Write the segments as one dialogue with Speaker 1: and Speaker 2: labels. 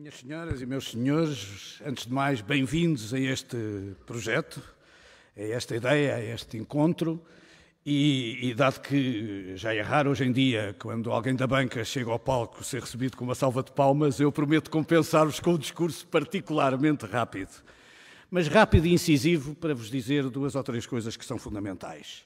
Speaker 1: Minhas senhoras e meus senhores, antes de mais, bem-vindos a este projeto, a esta ideia, a este encontro. E, e, dado que já é raro hoje em dia, quando alguém da banca chega ao palco ser recebido com uma salva de palmas, eu prometo compensar-vos com um discurso particularmente rápido. Mas rápido e incisivo para vos dizer duas ou três coisas que são fundamentais.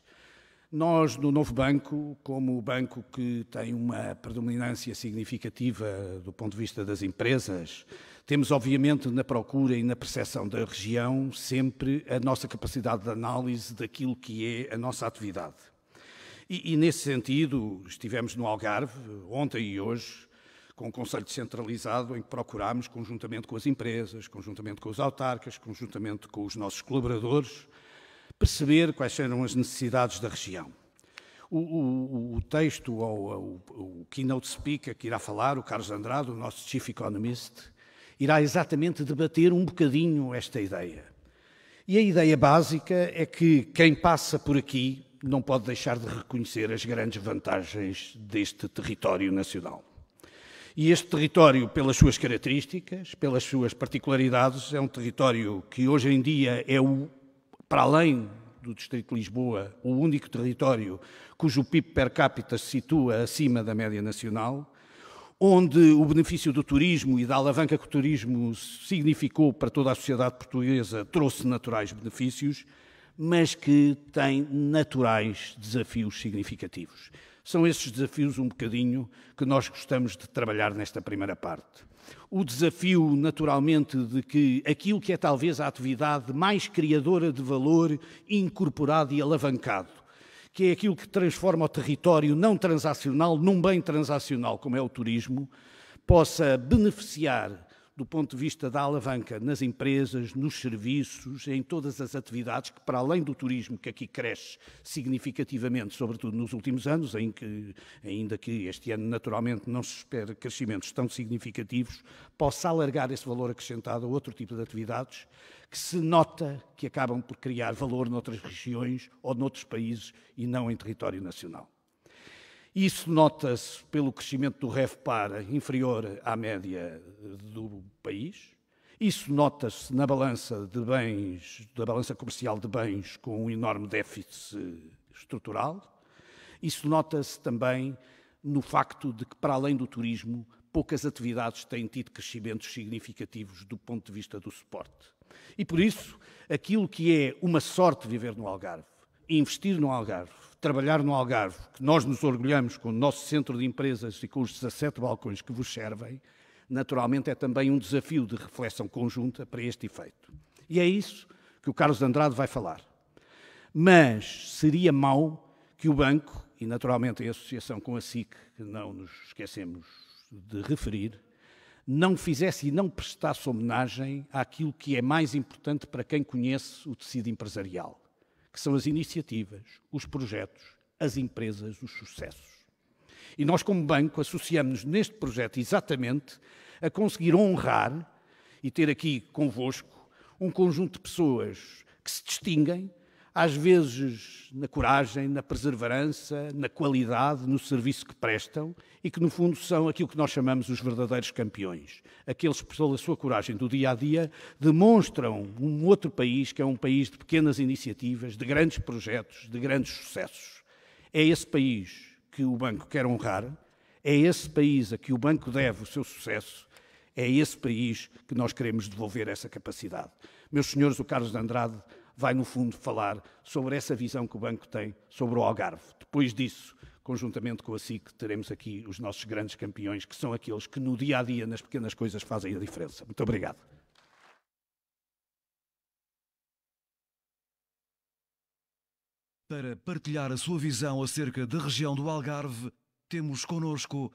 Speaker 1: Nós, no novo banco, como o banco que tem uma predominância significativa do ponto de vista das empresas, temos, obviamente, na procura e na percepção da região, sempre a nossa capacidade de análise daquilo que é a nossa atividade. E, e nesse sentido, estivemos no Algarve, ontem e hoje, com o um Conselho Descentralizado, em que procurámos, conjuntamente com as empresas, conjuntamente com os autarcas, conjuntamente com os nossos colaboradores, perceber quais eram as necessidades da região.
Speaker 2: O, o, o
Speaker 1: texto, ou o, o keynote speaker que irá falar, o Carlos Andrade, o nosso chief economist, irá exatamente debater um bocadinho esta ideia. E a ideia básica é que quem passa por aqui não pode deixar de reconhecer as grandes vantagens deste território nacional. E este território, pelas suas características, pelas suas particularidades, é um território que hoje em dia é o para além do Distrito de Lisboa, o único território cujo PIB per capita se situa acima da média nacional, onde o benefício do turismo e da alavanca que o turismo significou para toda a sociedade portuguesa trouxe naturais benefícios, mas que tem naturais desafios significativos. São esses desafios um bocadinho que nós gostamos de trabalhar nesta primeira parte. O desafio, naturalmente, de que aquilo que é talvez a atividade mais criadora de valor incorporado e alavancado, que é aquilo que transforma o território não transacional num bem transacional, como é o turismo, possa beneficiar do ponto de vista da alavanca nas empresas, nos serviços, em todas as atividades que, para além do turismo, que aqui cresce significativamente, sobretudo nos últimos anos, em que, ainda que este ano naturalmente não se espera crescimentos tão significativos, possa alargar esse valor acrescentado a outro tipo de atividades que se nota que acabam por criar valor noutras regiões ou noutros países e não em território nacional. Isso nota-se pelo crescimento do REFPAR inferior à média do país. Isso nota-se na balança de bens, da balança comercial de bens com um enorme déficit estrutural. Isso nota-se também no facto de que, para além do turismo, poucas atividades têm tido crescimentos significativos do ponto de vista do suporte. E por isso, aquilo que é uma sorte viver no Algarve, investir no Algarve, trabalhar no Algarve, que nós nos orgulhamos com o nosso centro de empresas e com os 17 balcões que vos servem, naturalmente é também um desafio de reflexão conjunta para este efeito. E é isso que o Carlos Andrade vai falar. Mas seria mau que o banco, e naturalmente em associação com a SIC, que não nos esquecemos de referir, não fizesse e não prestasse homenagem àquilo que é mais importante para quem conhece o tecido empresarial que são as iniciativas, os projetos, as empresas, os sucessos. E nós, como banco, associamos-nos neste projeto exatamente a conseguir honrar e ter aqui convosco um conjunto de pessoas que se distinguem às vezes na coragem, na perseverança, na qualidade, no serviço que prestam e que, no fundo, são aquilo que nós chamamos os verdadeiros campeões. Aqueles que, pela sua coragem do dia a dia, demonstram um outro país que é um país de pequenas iniciativas, de grandes projetos, de grandes sucessos. É esse país que o Banco quer honrar, é esse país a que o Banco deve o seu sucesso, é esse país que nós queremos devolver essa capacidade. Meus senhores, o Carlos de Andrade vai, no fundo, falar sobre essa visão que o banco tem sobre o Algarve. Depois disso, conjuntamente com a SIC, teremos aqui os nossos grandes campeões, que são aqueles que no dia a dia, nas pequenas coisas, fazem a diferença. Muito obrigado.
Speaker 3: Para partilhar a sua visão acerca da região do Algarve, temos conosco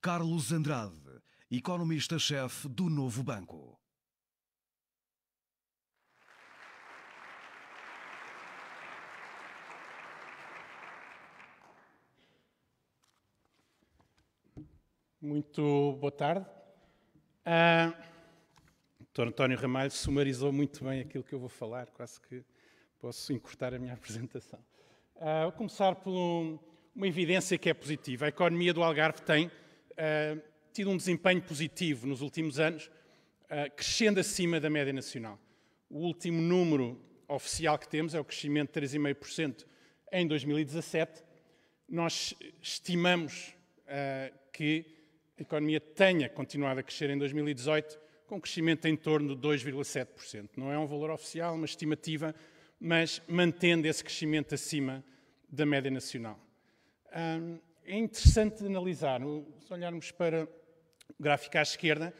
Speaker 3: Carlos Andrade, economista-chefe do Novo Banco.
Speaker 2: Muito boa tarde. Uh, ah, Dr. António Ramalho sumarizou muito bem aquilo que eu vou falar, quase que posso encurtar a minha apresentação. Uh, vou começar por um, uma evidência que é positiva. A economia do Algarve tem uh, tido um desempenho positivo nos últimos anos, uh, crescendo acima da média nacional. O último número oficial que temos é o crescimento de 3,5% em 2017. Nós estimamos que a economia tenha continuado a crescer em 2018, com crescimento em torno de 2,7%. Não é um valor oficial, uma estimativa, mas mantendo esse crescimento acima da média nacional. Hum, é interessante analisar, se olharmos para o gráfico à esquerda,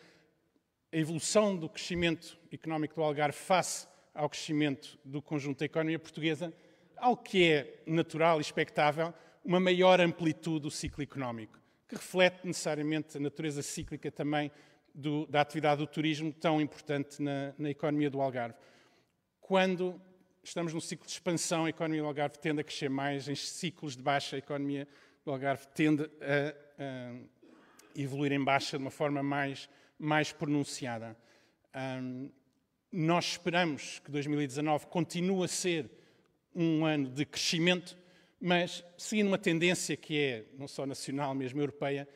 Speaker 2: a evolução do crescimento económico do Algarve face ao crescimento do conjunto da economia portuguesa, ao que é natural e expectável, uma maior amplitude do ciclo económico que reflete necessariamente a natureza cíclica também do, da atividade do turismo tão importante na, na economia do Algarve. Quando estamos num ciclo de expansão, a economia do Algarve tende a crescer mais, em ciclos de baixa, a economia do Algarve tende a, a evoluir em baixa de uma forma mais, mais pronunciada. Um, nós esperamos que 2019 continue a ser um ano de crescimento, mas, seguindo uma tendência que é não só nacional, mesmo europeia,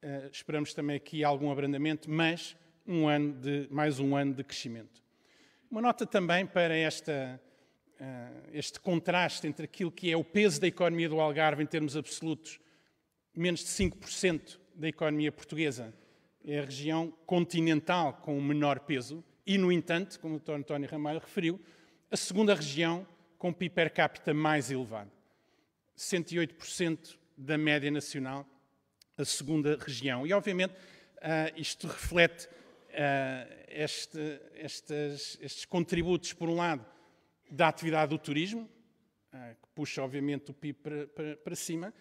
Speaker 2: eh, esperamos também aqui algum abrandamento, mas um ano de, mais um ano de crescimento. Uma nota também para esta, eh, este contraste entre aquilo que é o peso da economia do Algarve em termos absolutos, menos de 5% da economia portuguesa é a região continental com o menor peso, e, no entanto, como o Dr. António Ramalho referiu, a segunda região com PIB per capita mais elevado. 108% da média nacional, a segunda região. E, obviamente, ah, isto reflete ah, este, estes, estes contributos, por um lado, da atividade do turismo, ah, que puxa, obviamente, o PIB para, para, para cima,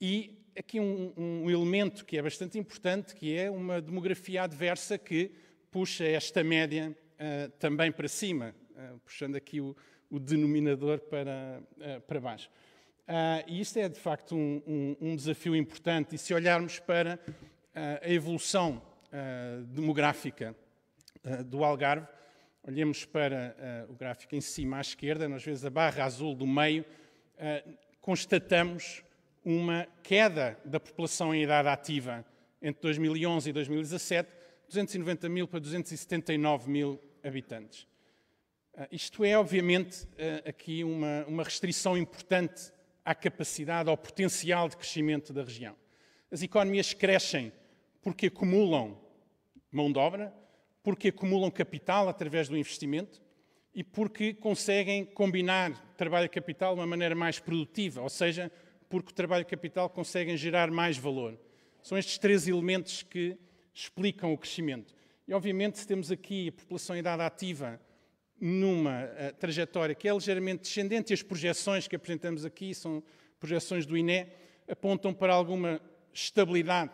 Speaker 2: e aqui um, um, elemento que é bastante importante, que é uma demografia adversa que puxa esta média uh, também para cima, uh, puxando aqui o, o denominador para, uh, para baixo. Ah, e isto é, de facto, um, um, um, desafio importante. E se olharmos para uh, a evolução uh, demográfica do Algarve, olhemos para o gráfico em cima à esquerda, nós vemos a barra azul do meio, constatamos uma queda da população em idade ativa entre 2011 e 2017, 290 mil para 279 mil habitantes. Isto é, obviamente, aqui uma, uma restrição importante à capacidade, ao potencial de crescimento da região. As economias crescem porque acumulam mão de obra, porque acumulam capital através do investimento e porque conseguem combinar trabalho e capital de uma maneira mais produtiva, ou seja, porque o trabalho e capital conseguem gerar mais valor. São estes três elementos que explicam o crescimento. E, obviamente, se temos aqui a população em idade ativa numa eh, trajetória que é ligeiramente descendente, e as projeções que apresentamos aqui são projeções do INE, apontam para alguma estabilidade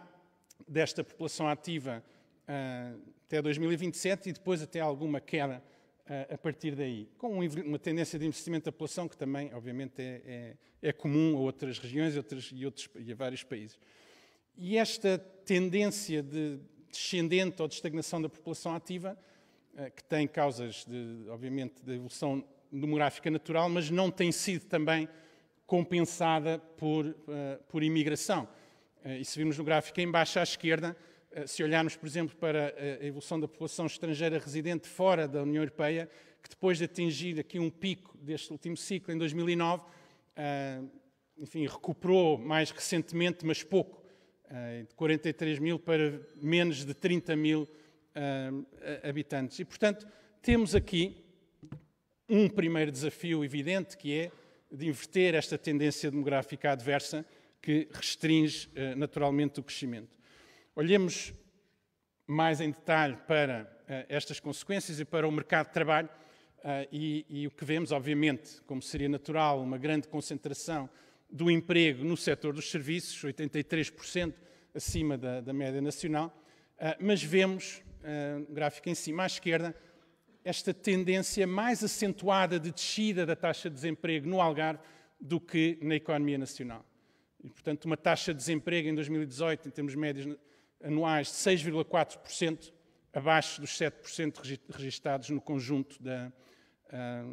Speaker 2: desta população ativa eh, até 2027 e depois até alguma queda eh, a partir daí, com uma tendência de investimento da população que também, obviamente, é, é, é comum a outras regiões outras, e, outros, e a vários países. E esta tendência de descendente ou de estagnação da população ativa eh, que tem causas, de, obviamente, da evolução demográfica natural, mas não tem sido também compensada por, eh, por imigração. Eh, e se vimos no gráfico em baixo à esquerda, se olharmos, por exemplo, para a evolução da população estrangeira residente fora da União Europeia, que depois de atingir aqui um pico deste último ciclo, em 2009, enfim, recuperou mais recentemente, mas pouco, de 43 mil para menos de 30 mil Ehm, eh, habitantes. E, portanto, temos aqui um primeiro desafio evidente, que é de inverter esta tendência demográfica adversa que restringe eh, naturalmente o crescimento. Olhemos mais em detalhe para eh, estas consequências e para o mercado de trabalho. E, e o que vemos, obviamente, como seria natural, uma grande concentração do emprego no setor dos serviços, 83% acima da, da média nacional, mas vemos ah, gráfico em cima à esquerda, esta tendência mais acentuada de descida da taxa de desemprego no Algarve do que na economia nacional. E, portanto, uma taxa de desemprego em 2018, em termos médios anuais, de 6,4%, abaixo dos 7% registados no conjunto da, ah,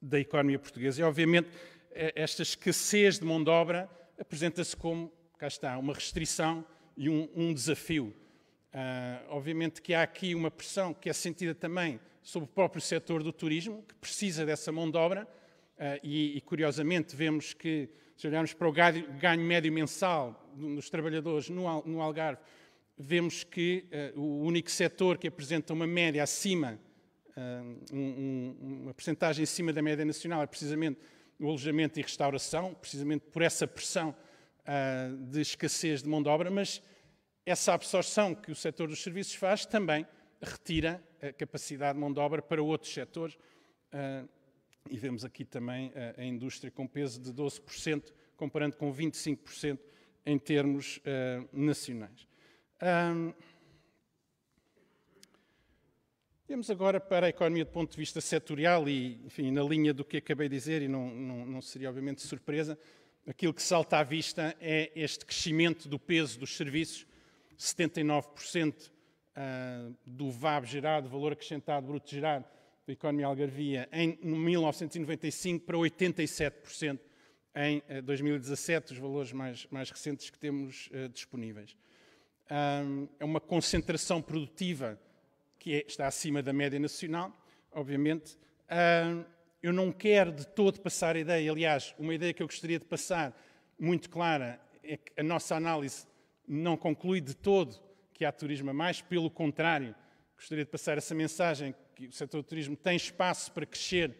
Speaker 2: da economia portuguesa. E, obviamente, esta escassez de mão de obra apresenta-se como, cá está, uma restrição e um, um desafio Uh, obviamente que há aqui uma pressão que é sentida também sobre o próprio setor do turismo, que precisa dessa mão de obra, uh, e, e, curiosamente vemos que, se olharmos para o ganho, médio mensal dos trabalhadores no, no Algarve, vemos que uh, o único setor que apresenta uma média acima, um, um, uma percentagem acima da média nacional, é precisamente o alojamento e restauração, precisamente por essa pressão de escassez de mão de obra, mas essa absorção que o setor dos serviços faz também retira a capacidade de mão de obra para outros setores. Eh, e vemos aqui também eh, a indústria com peso de 12%, comparando com 25% em termos eh, nacionais. Temos agora para a economia do ponto de vista setorial e, enfim, na linha do que acabei de dizer, e não, não, não seria obviamente surpresa, aquilo que salta à vista é este crescimento do peso dos serviços 79% ah, do VAB gerado, valor acrescentado bruto gerado, da economia algarvia em 1995 para 87% em 2017, ah, os valores mais, mais recentes que temos ah, disponíveis. é uma concentração produtiva que é, está acima da média nacional, obviamente. eu não quero de todo passar a ideia, aliás, uma ideia que eu gostaria de passar muito clara é que a nossa análise não conclui de todo que há turismo a é mais, pelo contrário, gostaria de passar essa mensagem que o setor do turismo tem espaço para crescer,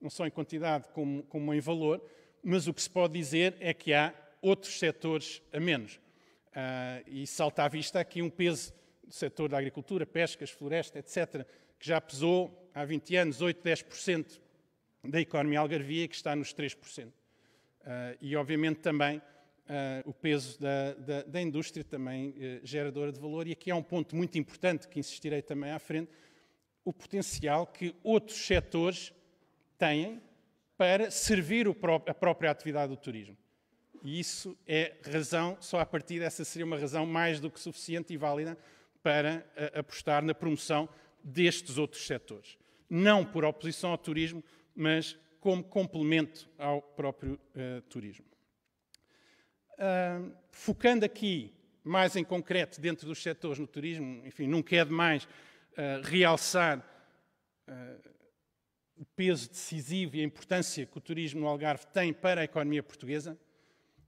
Speaker 2: não só em quantidade como, como em valor, mas o que se pode dizer é que há outros setores a menos. Uh, e salta à vista aqui um peso do setor da agricultura, pescas, floresta, etc., que já pesou há 20 anos 8, 10% da economia algarvia que está nos 3%. Uh, ah, e, obviamente, também eh, o peso da, da, da indústria também eh, geradora de valor, e aqui há um ponto muito importante que insistirei também à frente, o potencial que outros setores têm para servir a própria atividade do turismo. E isso é razão, só a partir dessa seria uma razão mais do que suficiente e válida para eh, apostar na promoção destes outros setores. Não por oposição ao turismo, mas como complemento ao próprio uh, turismo. Uh, focando aqui mais em concreto dentro dos setores no turismo, enfim, não quer é demais uh, realçar uh, o peso decisivo e a importância que o turismo no Algarve tem para a economia portuguesa.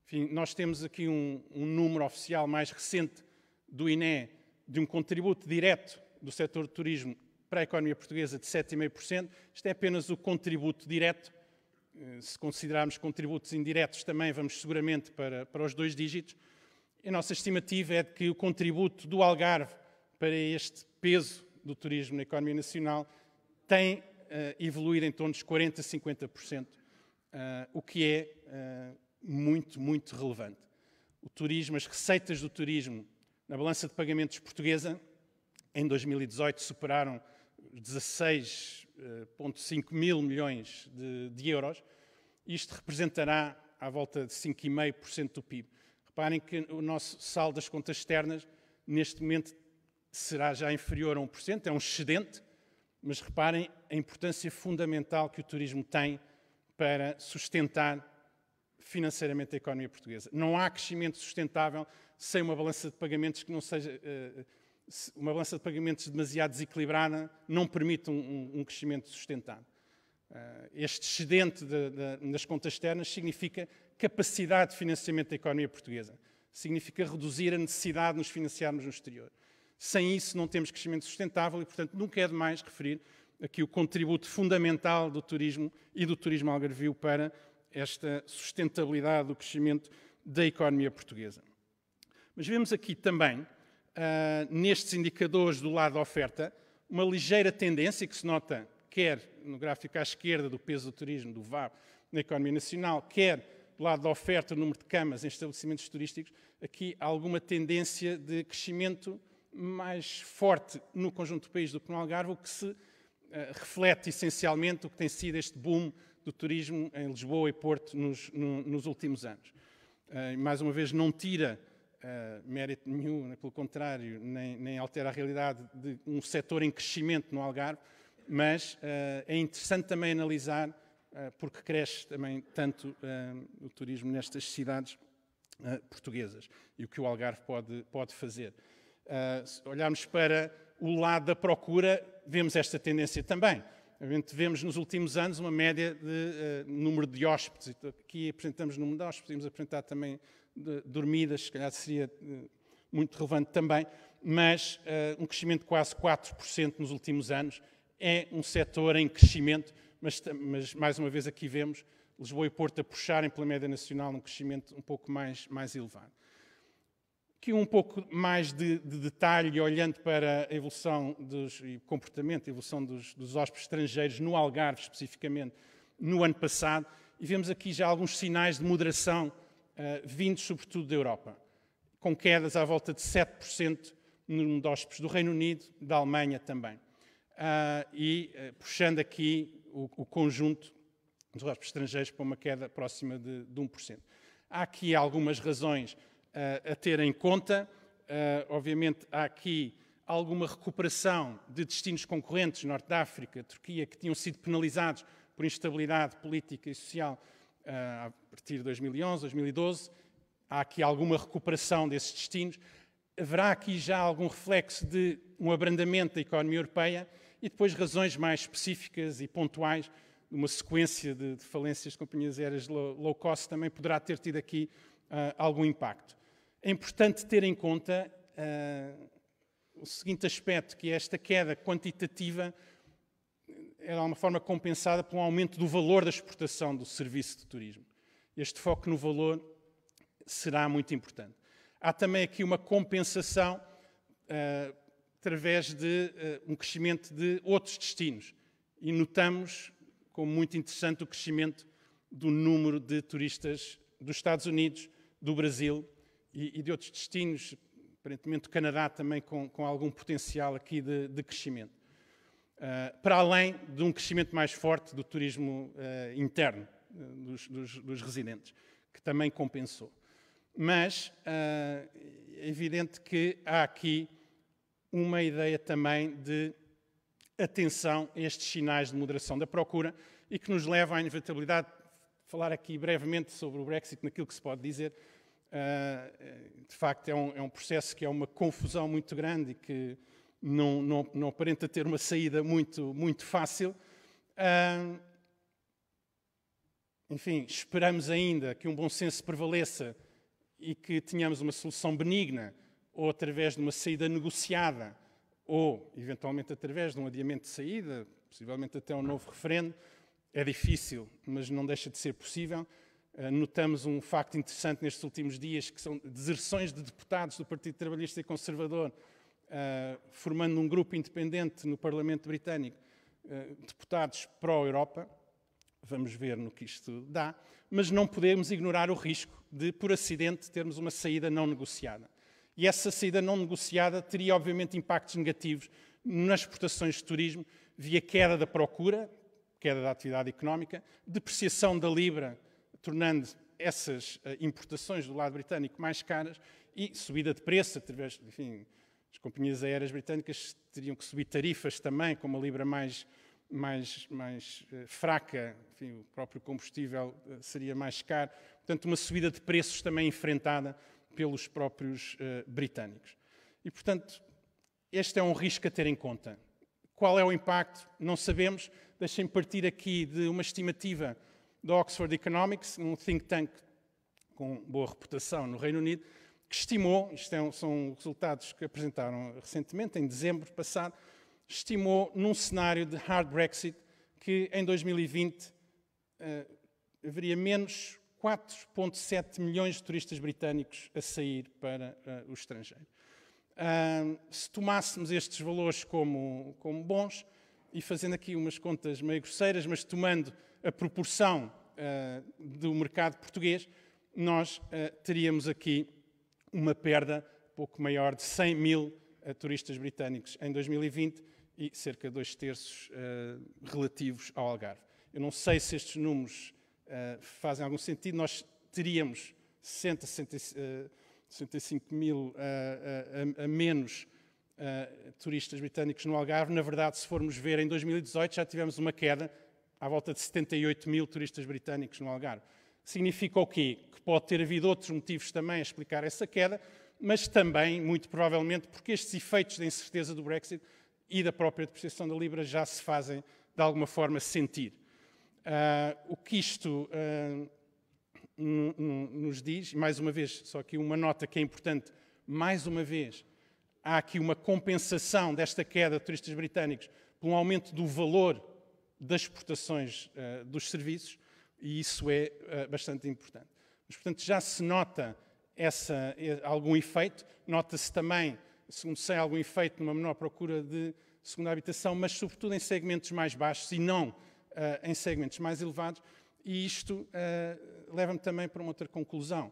Speaker 2: Enfim, nós temos aqui um, um número oficial mais recente do INE de um contributo direto do setor do turismo para a economia portuguesa de 7,5%. Isto é apenas o contributo direto eh, se considerarmos contributos indiretos, também vamos seguramente para, para os dois dígitos. A nossa estimativa é de que o contributo do Algarve para este peso do turismo na economia nacional tem uh, evoluído em torno dos 40% a 50%, uh, o que é uh, muito, muito relevante. O turismo, as receitas do turismo na balança de pagamentos portuguesa em 2018 superaram 16 2,5 eh, mil milhões de, de euros. Isto representará à volta de 5,5% do PIB. Reparem que o nosso saldo das contas externas, neste momento, será já inferior a 1%, é um excedente, mas reparem a importância fundamental que o turismo tem para sustentar financeiramente a economia portuguesa. Não há crescimento sustentável sem uma balança de pagamentos que não seja uh, uma balança de pagamentos demasiado desequilibrada não permite um, um crescimento sustentado. Eh, este excedente de, de, contas externas significa capacidade de financiamento da economia portuguesa, significa reduzir a necessidade de nos financiarmos no exterior. Sem isso, não temos crescimento sustentável e, portanto, nunca é demais referir aqui o contributo fundamental do turismo e do turismo algarvio para esta sustentabilidade do crescimento da economia portuguesa. Mas vemos aqui também ah, nestes indicadores do lado da oferta uma ligeira tendência que se nota quer no gráfico à esquerda do peso do turismo, do VAR na economia nacional, quer do lado da oferta, o número de camas em estabelecimentos turísticos, aqui há alguma tendência de crescimento mais forte no conjunto do país do que no Algarve, o que se uh, reflete essencialmente o que tem sido este boom do turismo em Lisboa e Porto nos, no, nos últimos anos. Uh, mais uma vez, não tira eh, mérito nenhum, né? pelo contrário, nem, nem, altera a realidade de um setor em crescimento no Algarve, mas uh, é interessante também analisar uh, porque cresce também tanto o turismo nestas cidades portuguesas e o que o Algarve pode, pode fazer. se olharmos para o lado da procura, vemos esta tendência também vemos nos últimos anos uma média de uh, número de hóspedes. Aqui apresentamos o número de hóspedes, podemos apresentar também dormidas, se calhar seria uh, muito relevante também, mas uh, um crescimento de quase 4% nos últimos anos. É um setor em crescimento, mas, mas, mais uma vez aqui vemos Lisboa e Porto a puxarem pela média nacional um crescimento um pouco mais, mais elevado. Aqui um pouco mais de, de, detalhe, olhando para a evolução dos e comportamento, a evolução dos, dos hóspedes estrangeiros no Algarve, especificamente, no ano passado, e vemos aqui já alguns sinais de moderação uh, eh, vindos sobretudo da Europa, com quedas à volta de 7% no número de hóspedes do Reino Unido, da Alemanha também. Uh, e uh, puxando aqui o, o, conjunto dos hóspedes estrangeiros para uma queda próxima de, de 1%. Há aqui algumas razões a ter em conta. Ah, obviamente, há aqui alguma recuperação de destinos concorrentes, Norte da África, Turquia, que tinham sido penalizados por instabilidade política e social ah, a partir de 2011, 2012. Há aqui alguma recuperação desses destinos. Haverá aqui já algum reflexo de um abrandamento da economia europeia e depois razões mais específicas e pontuais. Uma sequência de, de falências de companhias aéreas low, low cost também poderá ter tido aqui uh, algum impacto. É importante ter em conta uh, o seguinte aspecto, que esta queda quantitativa eh, era uma forma compensada por um aumento do valor da exportação do serviço de turismo. Este foco no valor será muito importante. Há também aqui uma compensação uh, através de uh, um crescimento de outros destinos. E notamos como muito interessante o crescimento do número de turistas dos Estados Unidos, do Brasil e, e de outros destinos, aparentemente o Canadá também com, com algum potencial aqui de, de crescimento. Uh, para além de um crescimento mais forte do turismo uh, interno ah, dos, dos, dos, residentes, que também compensou. Mas uh, é evidente que há aqui uma ideia também de atenção a estes sinais de moderação da procura e que nos leva à inevitabilidade de falar aqui brevemente sobre o Brexit, naquilo que se pode dizer, eh, de facto, é um, é um processo que é uma confusão muito grande e que não, não, não aparenta ter uma saída muito, muito fácil. Eh, enfim, esperamos ainda que um bom senso prevaleça e que tenhamos uma solução benigna, ou através de uma saída negociada, ou eventualmente através de um adiamento de saída, possivelmente até um novo referendo. É difícil, mas não deixa de ser possível. Eh, notamos um facto interessante nestes últimos dias, que são deserções de deputados do Partido Trabalhista e Conservador, eh, formando um grupo independente no Parlamento Britânico, eh, deputados pró-Europa. Vamos ver no que isto dá, mas não podemos ignorar o risco de, por acidente, termos uma saída não negociada. E essa saída não negociada teria, obviamente, impactos negativos nas exportações de turismo, via queda da procura, queda da atividade económica, depreciação da Libra tornando essas eh, importações do lado britânico mais caras e subida de preço através, enfim, as companhias aéreas britânicas teriam que subir tarifas também, com uma libra mais, mais, mais eh, fraca, enfim, o próprio combustível eh, seria mais caro. Portanto, uma subida de preços também enfrentada pelos próprios uh, britânicos. E, portanto, este é um risco a ter em conta. Qual é o impacto? Não sabemos. deixem partir aqui de uma estimativa da Oxford Economics, um think tank com boa reputação no Reino Unido, que estimou, isto é são resultados que apresentaram recentemente, em dezembro passado, estimou num cenário de hard Brexit que em 2020 uh, eh, haveria menos 4,7 milhões de turistas britânicos a sair para uh, o estrangeiro. Uh, se tomássemos estes valores como, como bons, e fazendo aqui umas contas meio grosseiras, mas tomando a proporção uh, do mercado português, nós uh, teríamos aqui uma perda pouco maior de 100 mil uh, turistas britânicos em 2020 e cerca de dois terços relativos ao Algarve. Eu não sei se estes números fazem algum sentido, nós teríamos 60, 65 mil a, a menos turistas britânicos no Algarve. Na verdade, se formos ver, em 2018 já tivemos uma queda à volta de 78 mil turistas britânicos no Algarve. Significa o quê? Que pode ter havido outros motivos também a explicar essa queda, mas também, muito provavelmente, porque estes efeitos da incerteza do Brexit e da própria depreciação da Libra já se fazem, de alguma forma, sentir. Uh, o que isto uh, nos diz, mais uma vez, só aqui uma nota que é importante, mais uma vez, há aqui uma compensação desta queda de turistas britânicos por um aumento do valor das exportações uh, dos serviços e isso é uh, bastante importante. Mas, portanto, já se nota essa, eh, algum efeito, nota-se também, segundo sei, algum efeito numa menor procura de segunda habitação, mas sobretudo em segmentos mais baixos e não uh, em segmentos mais elevados. E isto leva-me também para uma outra conclusão.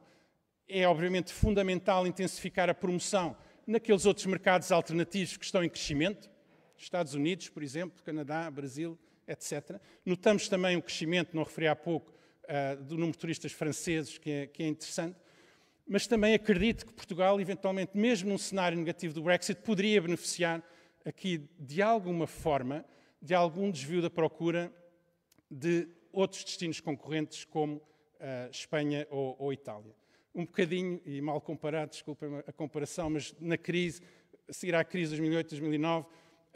Speaker 2: É obviamente fundamental intensificar a promoção naqueles outros mercados alternativos que estão em crescimento, Estados Unidos, por exemplo, Canadá, Brasil, etc. Notamos também o crescimento, não referi há pouco, eh, do número de turistas franceses, que é, que é interessante, mas também acredito que Portugal, eventualmente, mesmo num cenário negativo do Brexit, poderia beneficiar aqui, de alguma forma, de algum desvio da procura de outros destinos concorrentes, como uh, Espanha ou, ou, Itália. Um bocadinho, e mal comparado, desculpem a comparação, mas na crise, a seguir à crise de 2008, 2009,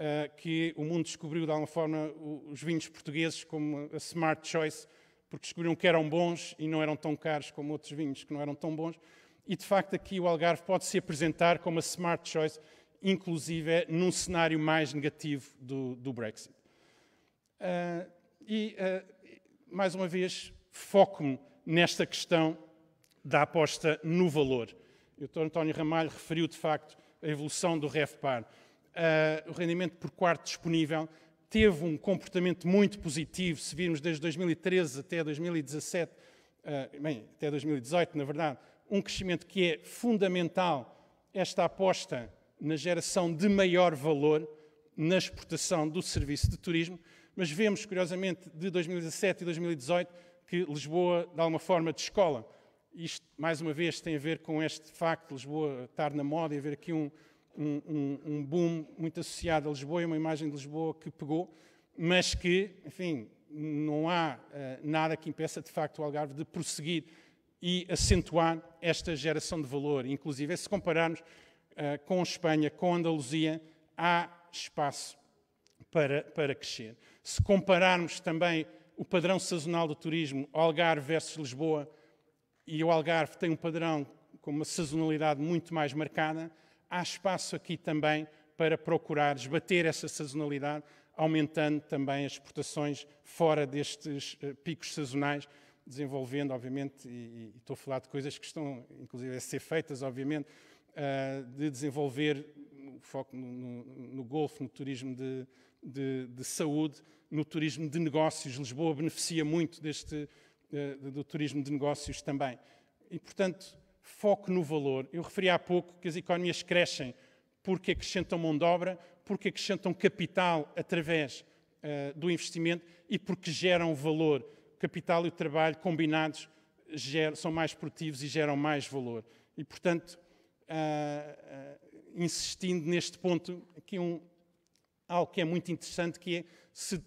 Speaker 2: eh, que o mundo descobriu de alguma forma os vinhos portugueses como a Smart Choice, porque descobriram que eram bons e não eram tão caros como outros vinhos que não eram tão bons. E de facto aqui o Algarve pode se apresentar como a Smart Choice, inclusive é num cenário mais negativo do, do Brexit. Uh, e, uh, mais uma vez, foco-me nesta questão da aposta no valor. O Dr. António Ramalho referiu, de facto, a evolução do REFPAR. Eh, o rendimento por quarto disponível teve um comportamento muito positivo, se virmos desde 2013 até 2017, eh, bem, até 2018, na verdade, um crescimento que é fundamental esta aposta na geração de maior valor na exportação do serviço de turismo, mas vemos, curiosamente, de 2017 e 2018, que Lisboa, de alguma forma, de escola. Isto, mais uma vez, tem a ver com este facto de Lisboa estar na moda e haver aqui um, um, um, um boom muito associado a Lisboa, é uma imagem de Lisboa que pegou, mas que, enfim, não há uh, nada que impeça de facto o Algarve de prosseguir e acentuar esta geração de valor. Inclusive, se compararmos uh, com Espanha, com Andaluzia, há espaço para, para crescer. Se compararmos também o padrão sazonal do turismo, Algarve versus Lisboa, e o Algarve tem um padrão com uma sazonalidade muito mais marcada, há espaço aqui também para procurar esbater essa sazonalidade, aumentando também as exportações fora destes eh, picos sazonais, desenvolvendo, obviamente, e, e estou a falar de coisas que estão, inclusive, a ser feitas, obviamente, eh, de desenvolver o foco no, no, no Golfo, no turismo de, de, de, saúde, no turismo de negócios. Lisboa beneficia muito deste, eh, do turismo de negócios também. E, portanto, foco no valor. Eu referi há pouco que as economias crescem porque acrescentam mão de obra, porque acrescentam capital através uh, do investimento e porque geram valor. O capital e o trabalho combinados geram, são mais produtivos e geram mais valor. E, portanto, uh, uh, insistindo neste ponto, aqui um, algo que é muito interessante, que é se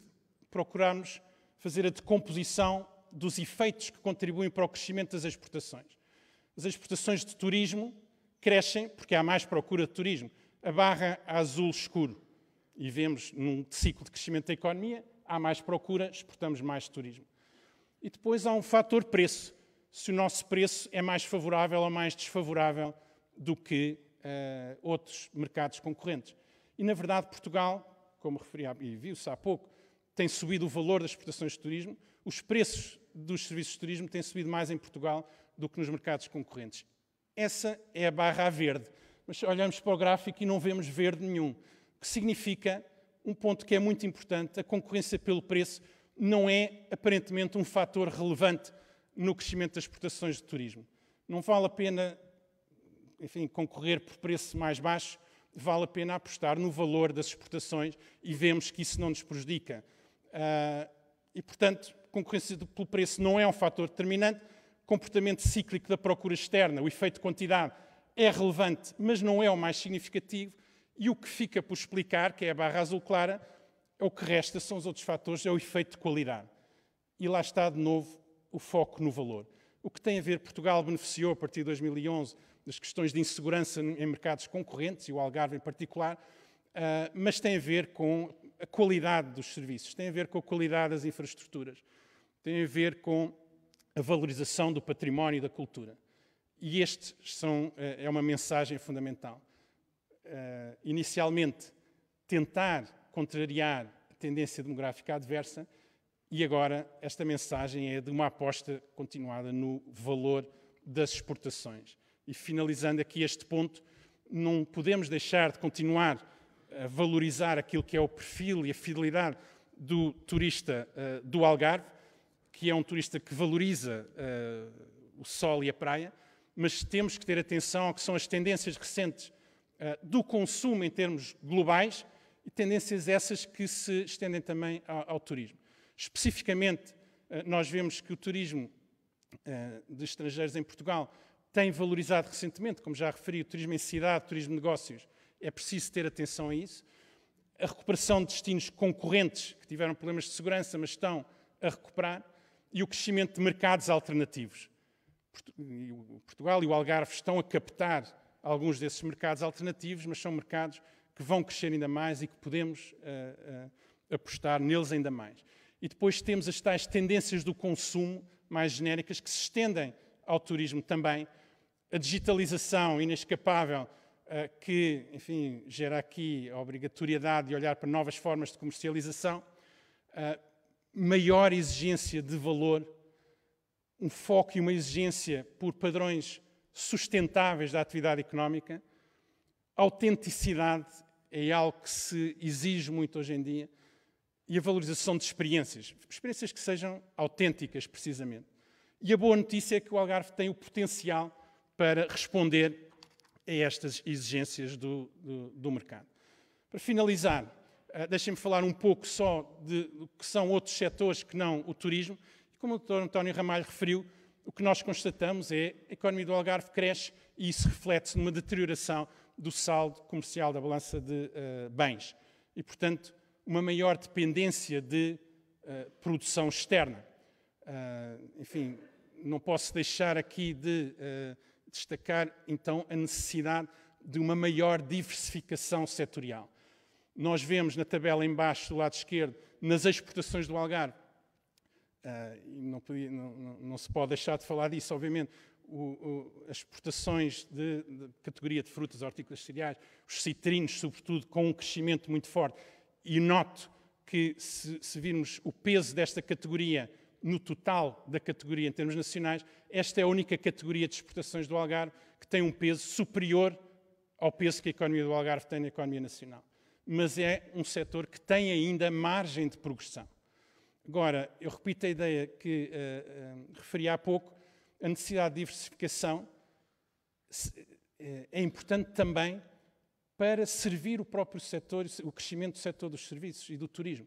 Speaker 2: procurarmos fazer a decomposição dos efeitos que contribuem para o crescimento das exportações. As exportações de turismo crescem porque há mais procura de turismo. A barra azul escuro. E vemos num ciclo de crescimento da economia, há mais procura, exportamos mais turismo. E depois há um fator preço. Se o nosso preço é mais favorável ou mais desfavorável do que uh, outros mercados concorrentes. E, na verdade, Portugal, como referi e viu-se há pouco, tem subido o valor das exportações de turismo, os preços dos serviços de turismo têm subido mais em Portugal do que nos mercados concorrentes. Essa é a barra verde. Mas olhamos para o gráfico e não vemos verde nenhum, O que significa um ponto que é muito importante: a concorrência pelo preço não é aparentemente um fator relevante no crescimento das exportações de turismo. Não vale a pena, enfim, concorrer por preço mais baixo, vale a pena apostar no valor das exportações e vemos que isso não nos prejudica. Ah, e, portanto, concorrência pelo preço não é um fator determinante, comportamento cíclico da procura externa, o efeito de quantidade, é relevante, mas não é o mais significativo. E o que fica por explicar, que é a barra azul clara, é o que resta, são os outros fatores, é o efeito de qualidade. E lá está, de novo, o foco no valor. O que tem a ver, Portugal beneficiou, a partir de 2011, das questões de insegurança em mercados concorrentes, e o Algarve em particular, ah, mas tem a ver com a qualidade dos serviços, tem a ver com a qualidade das infraestruturas, tem a ver com a valorização do património e da cultura. E este são, eh, é uma mensagem fundamental. Uh, inicialmente, tentar contrariar a tendência demográfica adversa, e agora esta mensagem é de uma aposta continuada no valor das exportações. E finalizando aqui este ponto, não podemos deixar de continuar a valorizar aquilo que é o perfil e a fidelidade do turista uh, do Algarve, que é um turista que valoriza uh, o sol e a praia, mas temos que ter atenção ao que são as tendências recentes uh, do consumo em termos globais e tendências essas que se estendem também ao, ao turismo. Especificamente, eh, nós vemos que o turismo de estrangeiros em Portugal tem valorizado recentemente, como já referi, o turismo em cidade, o turismo de negócios. É preciso ter atenção a isso. A recuperação de destinos concorrentes que tiveram problemas de segurança, mas estão a recuperar e o crescimento de mercados alternativos. Portugal e o Algarve estão a captar alguns desses mercados alternativos, mas são mercados que vão crescer ainda mais e que podemos uh, uh, apostar neles ainda mais. E depois temos as tais tendências do consumo mais genéricas que se estendem ao turismo também. A digitalização inescapável eh, que, enfim, gera aqui a obrigatoriedade de olhar para novas formas de comercialização maior exigência de valor, um foco e uma exigência por padrões sustentáveis da atividade económica. Autenticidade é algo que se exige muito hoje em dia e a valorização de experiências, experiências que sejam autênticas, precisamente. E a boa notícia é que o Algarve tem o potencial para responder a estas exigências do, do, do mercado. Para finalizar, eh, deixem-me falar um pouco só de que são outros setores que não o turismo. E como o Dr. António Ramalho referiu, o que nós constatamos é que a economia do Algarve cresce e isso reflete-se numa deterioração do saldo comercial da balança de uh, bens e, portanto, uma maior dependência de uh, produção externa. Uh, enfim, não posso deixar aqui de destacar, então, a necessidade de uma maior diversificação setorial. Nós vemos na tabela embaixo do lado esquerdo, nas exportações do Algarve, uh, não, podia, não, não, não, se pode deixar de falar disso, obviamente, o, o, as exportações de, de, categoria de frutas, hortícolas cereais, os citrinos, sobretudo, com um crescimento muito forte. E noto que, se, se virmos o peso desta categoria no total da categoria em termos nacionais, esta é a única categoria de exportações do Algarve que tem um peso superior ao peso que a economia do Algarve tem na economia nacional mas é um setor que tem ainda margem de progressão. Agora, eu repito a ideia que uh, uh, referi há pouco, a necessidade de diversificação eh, é importante também para servir o próprio setor, o crescimento do setor dos serviços e do turismo.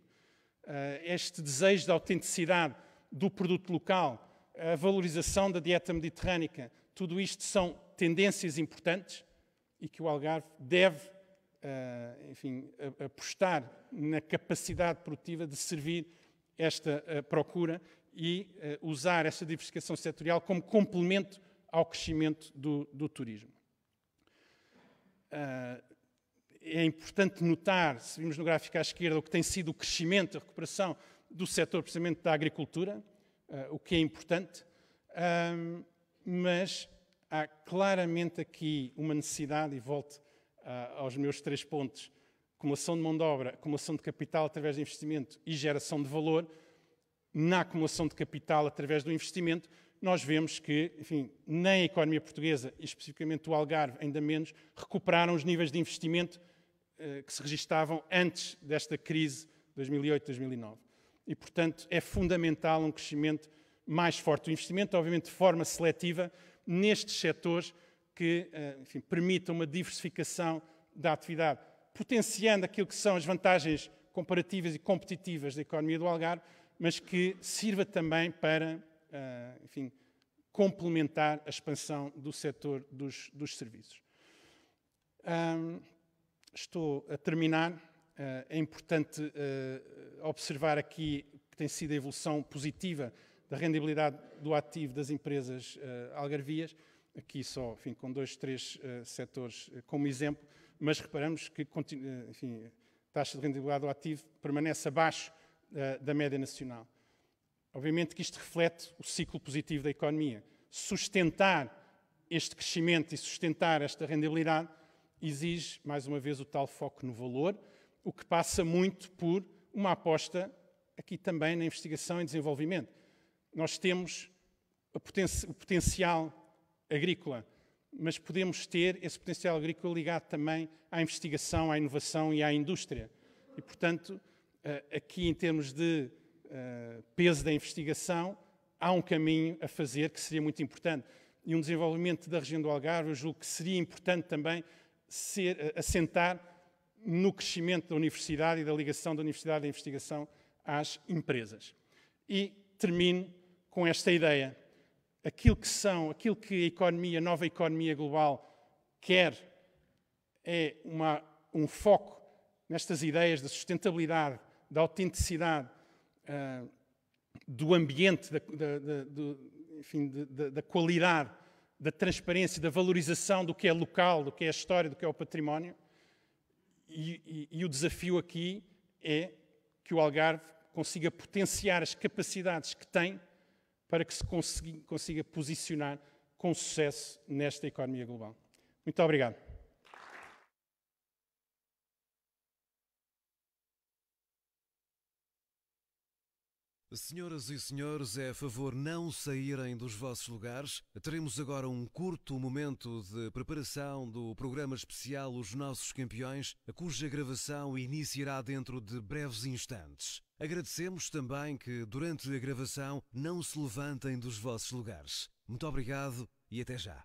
Speaker 2: Este desejo de autenticidade do produto local, a valorização da dieta mediterrânica, tudo isto são tendências importantes e que o Algarve deve eh, enfim, apostar na capacidade produtiva de servir esta eh, procura e eh, usar essa diversificação setorial como complemento ao crescimento do, do turismo. É importante notar, se vimos no gráfico à esquerda, o que tem sido o crescimento, a recuperação do setor, precisamente, da agricultura, o que é importante, mas há claramente aqui uma necessidade, e volto aos meus três pontos, acumulação de mão de obra, acumulação de capital através do investimento e geração de valor, na acumulação de capital através do investimento, nós vemos que, enfim, nem a economia portuguesa, e especificamente o Algarve, ainda menos, recuperaram os níveis de investimento eh, que se registavam antes desta crise 2008-2009. E, portanto, é fundamental um crescimento mais forte do investimento, obviamente de forma seletiva, nestes setores que eh, enfim, permita uma diversificação da atividade, potenciando aquilo que são as vantagens comparativas e competitivas da economia do Algarve, mas que sirva também para, eh, enfim, complementar a expansão do setor dos, dos serviços. Um, estou a terminar. Uh, é importante uh, observar aqui que tem sido a evolução positiva da rendibilidade do ativo das empresas uh, algarvias aqui só enfim, com dois, três uh, setores uh, como exemplo, mas reparamos que continu, eh, enfim, a taxa de rendibilidade do ativo permanece abaixo uh, da média nacional. Obviamente que isto reflete o ciclo positivo da economia. Sustentar este crescimento e sustentar esta rendibilidade exige, mais uma vez, o tal foco no valor, o que passa muito por uma aposta aqui também na investigação e desenvolvimento. Nós temos poten o potencial agrícola, mas podemos ter esse potencial agrícola ligado também à investigação, à inovação e à indústria. E, portanto, eh, aqui em termos de eh, peso da investigação, há um caminho a fazer que seria muito importante. E um desenvolvimento da região do Algarve, eu julgo que seria importante também ser, eh, assentar no crescimento da universidade e da ligação da universidade da investigação às empresas. E termino com esta ideia aquilo que são, aquilo que a economia, a nova economia global quer, é uma, um foco nestas ideias da sustentabilidade, da autenticidade, uh, do ambiente, da, da, da, do, enfim, da, qualidade, da transparência, da valorização do que é local, do que é a história, do que é o património. E, e, e o desafio aqui é que o Algarve consiga potenciar as capacidades que tem para que se consiga, posicionar com sucesso nesta economia global. Muito obrigado.
Speaker 3: Senhoras e senhores, é a favor não saírem dos vossos lugares. Teremos agora um curto momento de preparação do programa especial Os Nossos Campeões, cuja gravação iniciará dentro de breves instantes. Agradecemos também que, durante a gravação, não se levantem dos vossos lugares. Muito obrigado e até já.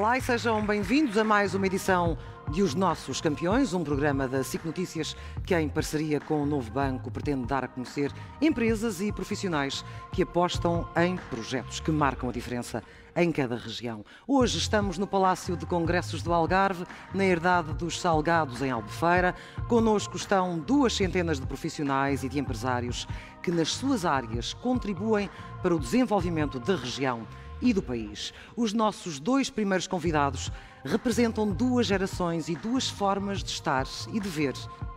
Speaker 4: Olá e sejam bem-vindos a mais uma edição de Os Nossos Campeões, um programa da SIC Notícias que, em parceria com o Novo Banco, pretende dar a conhecer empresas e profissionais que apostam em projetos que marcam a diferença em cada região. Hoje estamos no Palácio de Congressos do Algarve, na Herdade dos Salgados, em Albufeira. Conosco estão duas centenas de profissionais e de empresários que, nas suas áreas, contribuem para o desenvolvimento da região e do país. Os nossos dois primeiros convidados representam duas gerações e duas formas de estar e de ver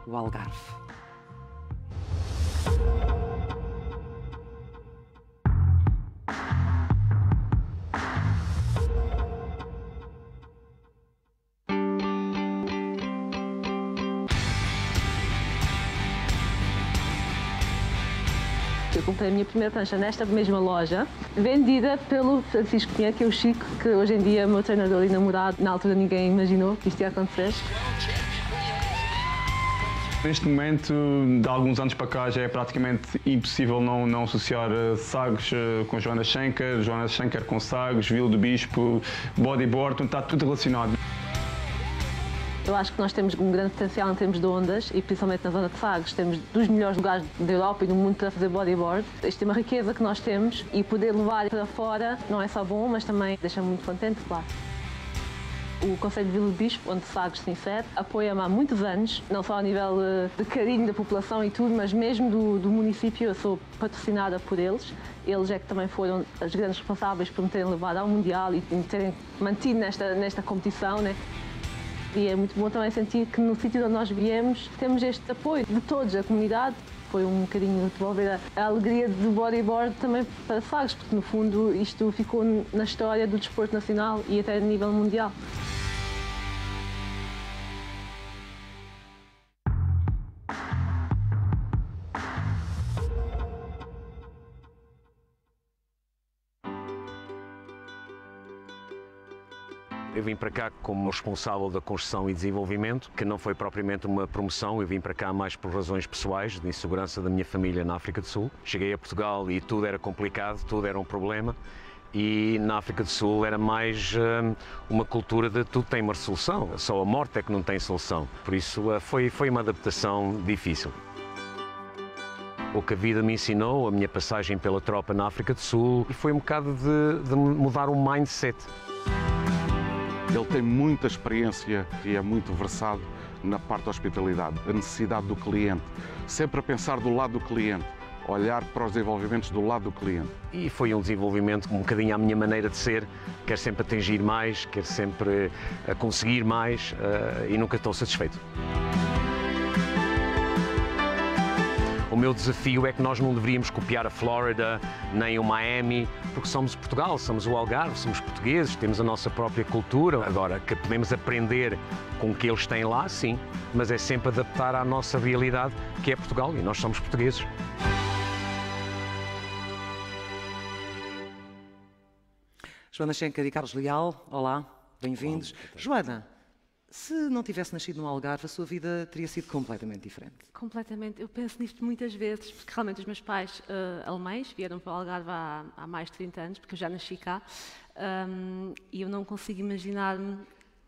Speaker 4: o Algarve.
Speaker 5: comprei a minha primeira prancha nesta mesma loja, vendida pelo Francisco Pinheiro, que é o Chico, que hoje em dia é meu treinador e namorado. Na altura ninguém imaginou que isto ia acontecer.
Speaker 1: Neste momento, de alguns anos para cá, já
Speaker 2: é praticamente impossível não, não associar eh, Sagos eh, com Joana Schenker, Joana Schenker com Sagos, Vila do Bispo, Bodyboard, está tudo relacionado.
Speaker 5: Eu acho que nós temos um grande potencial em termos de ondas e principalmente na zona de Sagres. Temos dos melhores lugares da Europa e do mundo para fazer bodyboard. Isto é uma riqueza que nós temos e poder levar para fora não é só bom, mas também deixa me muito contente, claro. O Conselho de Vila do Bispo, onde Sagres se insere, apoia-me há muitos anos, não só a nível eh, de carinho da população e tudo, mas mesmo do, do, município. Eu sou patrocinada por eles. Eles é que também foram as grandes responsáveis por me terem levado ao Mundial e me terem mantido nesta, nesta competição. Né? E é muito bom também sentir que no sítio onde nós viemos temos este apoio de todos, a comunidade. Foi um bocadinho devolver a alegria do bodyboard também para Sagres, porque no fundo isto ficou na história do desporto nacional e até a nível mundial.
Speaker 6: Eu vim para cá como responsável da construção e desenvolvimento, que não foi propriamente uma promoção, eu vim para cá mais por razões pessoais, de insegurança da minha família na África do Sul. Cheguei a Portugal e tudo era complicado, tudo era um problema e na África do Sul era mais hum, uma cultura de tudo tem uma solução, só a morte é que não tem solução. Por isso eh, foi, foi uma adaptação difícil. O que a vida me ensinou, a minha passagem pela tropa na África do Sul, foi um bocado de, de
Speaker 3: mudar o mindset. Ele tem muita experiência e é muito versado na parte da hospitalidade, a necessidade do cliente, sempre a pensar do lado do
Speaker 6: cliente olhar para os desenvolvimentos do lado do cliente. E foi um desenvolvimento um bocadinho à minha maneira de ser, quero sempre atingir mais, quero sempre eh, conseguir mais eh, e nunca estou satisfeito. O meu desafio é que nós não deveríamos copiar a Flórida, nem o Miami, porque somos Portugal, somos o Algarve, somos portugueses, temos a nossa própria cultura. Agora, que podemos aprender com o que eles têm lá, sim, mas é sempre adaptar à nossa realidade, que é Portugal, e nós somos portugueses.
Speaker 4: Joana Schenker e Carlos Leal, olá, bem-vindos. Joana, se não tivesse nascido no Algarve, a sua vida teria sido completamente diferente.
Speaker 5: Completamente. Eu penso nisto muitas vezes, porque realmente os meus pais uh, alemães vieram para o Algarve há, há, mais de 30 anos, porque eu já nasci cá, um, ehm, e eu não consigo imaginar-me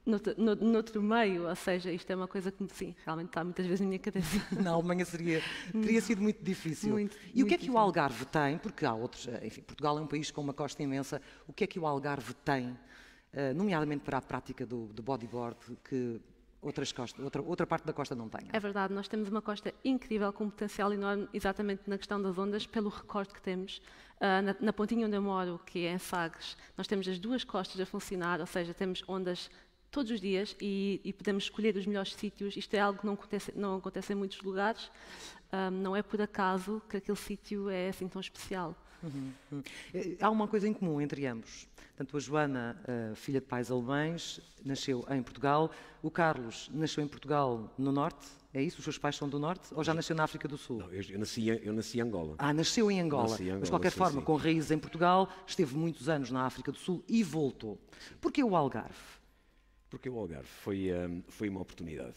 Speaker 5: noutro, noutro, meio, ou seja, isto é uma coisa que, sim, realmente está muitas vezes na minha cabeça. Na Alemanha
Speaker 4: seria, teria sido muito difícil. Muito, e muito o que é que o Algarve tem? Porque há outros, eh, enfim, Portugal é um país com uma costa imensa, o que é que o Algarve tem? Eh, nomeadamente para a prática do, do bodyboard, que outras outra, outra parte da costa não tem.
Speaker 5: É verdade, nós temos uma costa incrível, com um potencial enorme, exatamente na questão das ondas, pelo recorde que temos. Uh, na, na, pontinha onde eu moro, que é em Sagres, nós temos as duas costas a funcionar, ou seja, temos ondas todos os dias e, e podemos escolher os melhores sítios. Isto é algo que não acontece, não acontece em muitos lugares. Um, ah, não é por acaso que aquele sítio é assim tão especial.
Speaker 4: Uhum, uhum. Eh, Há uma coisa em comum entre ambos. Tanto a Joana, eh, filha de pais alemães, nasceu em Portugal. O Carlos nasceu em Portugal, no Norte, é isso? Os seus pais são do Norte ou já nasceu na África do Sul? Não, eu, eu, nasci, eu nasci em Angola. Ah, nasceu em Angola. em Angola Mas, de qualquer sim, forma, sim. com raízes em Portugal, esteve muitos anos na África do Sul e voltou. Porquê o Algarve?
Speaker 6: Porque o Algarve foi, eh, foi uma oportunidade.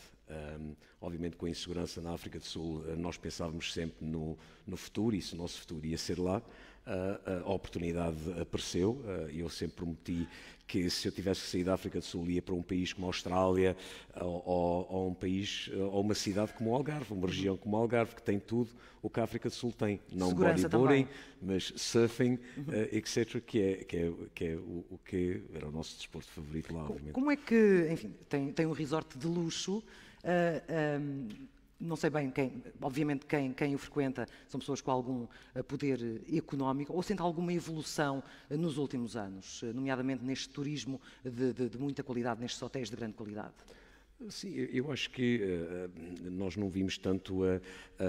Speaker 6: Um, obviamente, com a insegurança na África do Sul, nós pensávamos sempre no, no futuro e se o nosso futuro ia ser lá a oportunidade apareceu e eu sempre prometi que se eu tivesse que sair da África do Sul ia para um país como a Austrália ou, ou um país ou uma cidade como o Algarve, uma região como o Algarve que tem tudo o que a África do Sul tem, não Segurança bodyboarding, também. mas surfing, eh, etc, que é, que é, que é o, o, que era o nosso desporto favorito lá, obviamente. Como é
Speaker 4: que, enfim, tem, tem um resort de luxo, uh, eh, um, ehm, não sei bem quem, obviamente quem, quem o frequenta, são pessoas com algum eh, poder eh, económico, ou sente alguma evolução eh, nos últimos anos, nomeadamente neste turismo de, de, de muita qualidade, nestes hotéis de grande qualidade?
Speaker 6: Sim, eu acho que uh, nós não vimos tanto a,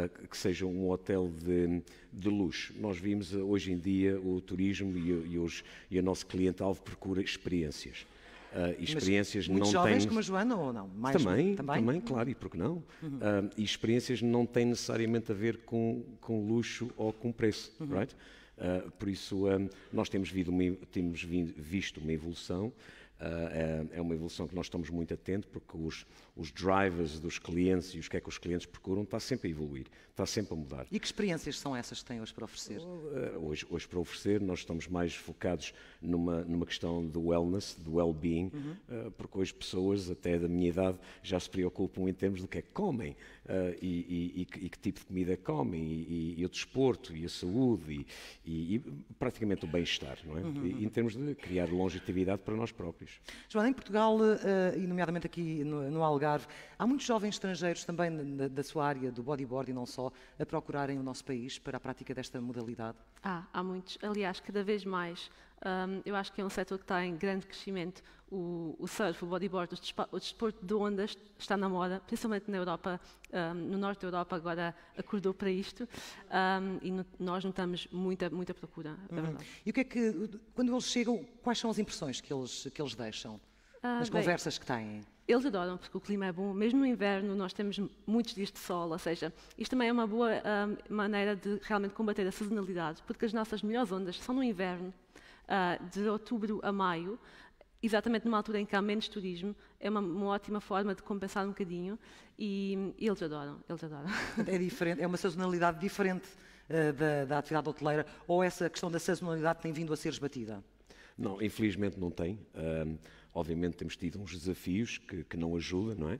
Speaker 6: a, que seja um hotel de, de luxo. Nós vimos hoje em dia o turismo e, e, e o nosso cliente-alvo procura experiências. Uh, experiências Mas não jovens têm... como a Joana ou não? Mais também, também, também, claro, e por que não? Uhum. Uh, e experiências não têm necessariamente a ver com, com luxo ou com preço, uhum. right? Uh, por isso, nós temos, uma, temos vindo, visto uma evolução, é, é uma evolução que nós estamos muito atentos, porque os, os drivers dos clientes e os que é que os clientes procuram, está sempre a evoluir, está sempre a mudar. E que
Speaker 4: experiências são essas que têm hoje para oferecer? Eh,
Speaker 6: hoje, hoje para oferecer, nós estamos mais focados numa, numa questão do wellness, do well-being, uhum. Eh, porque hoje pessoas até da minha idade já se preocupam em termos do que é que comem eh, e, e, e, e que tipo de comida comem e, o desporto e a saúde e, praticamente o bem-estar, não é? Uhum, uhum. em termos de criar longevidade para nós próprios.
Speaker 4: João em Portugal, e nomeadamente aqui no, no Algarve, Algarve. Há muitos jovens estrangeiros também na, da sua área do bodyboard e não só a procurarem o nosso país para a prática desta modalidade?
Speaker 5: Ah, há muitos. Aliás, cada vez mais. Um, eu acho que é um setor que está em grande crescimento. O, o surf, o bodyboard, o, desporto de ondas está na moda, principalmente na Europa. Um, no norte da Europa agora acordou para isto um, e no, nós notamos muita, muita procura. É uhum.
Speaker 4: E o que é que, quando eles chegam, quais são as impressões que eles, que eles deixam?
Speaker 5: Ah, Nas bem, conversas que têm? Eles adoram, porque o clima é bom. Mesmo no inverno, nós temos muitos dias de sol, ou seja, isto também é uma boa ah, maneira de realmente combater a sazonalidade, porque as nossas melhores ondas são no inverno, uh, de outubro a maio, exatamente numa altura em que há menos turismo, é uma, uma ótima forma de compensar um bocadinho e, e, eles adoram, eles adoram.
Speaker 4: É diferente, é uma sazonalidade diferente ah, da, da atividade hoteleira ou essa questão da sazonalidade tem vindo a ser esbatida?
Speaker 6: Não, infelizmente não tem. Uh, Obviamente temos tido uns desafios que, que não ajudam, não é?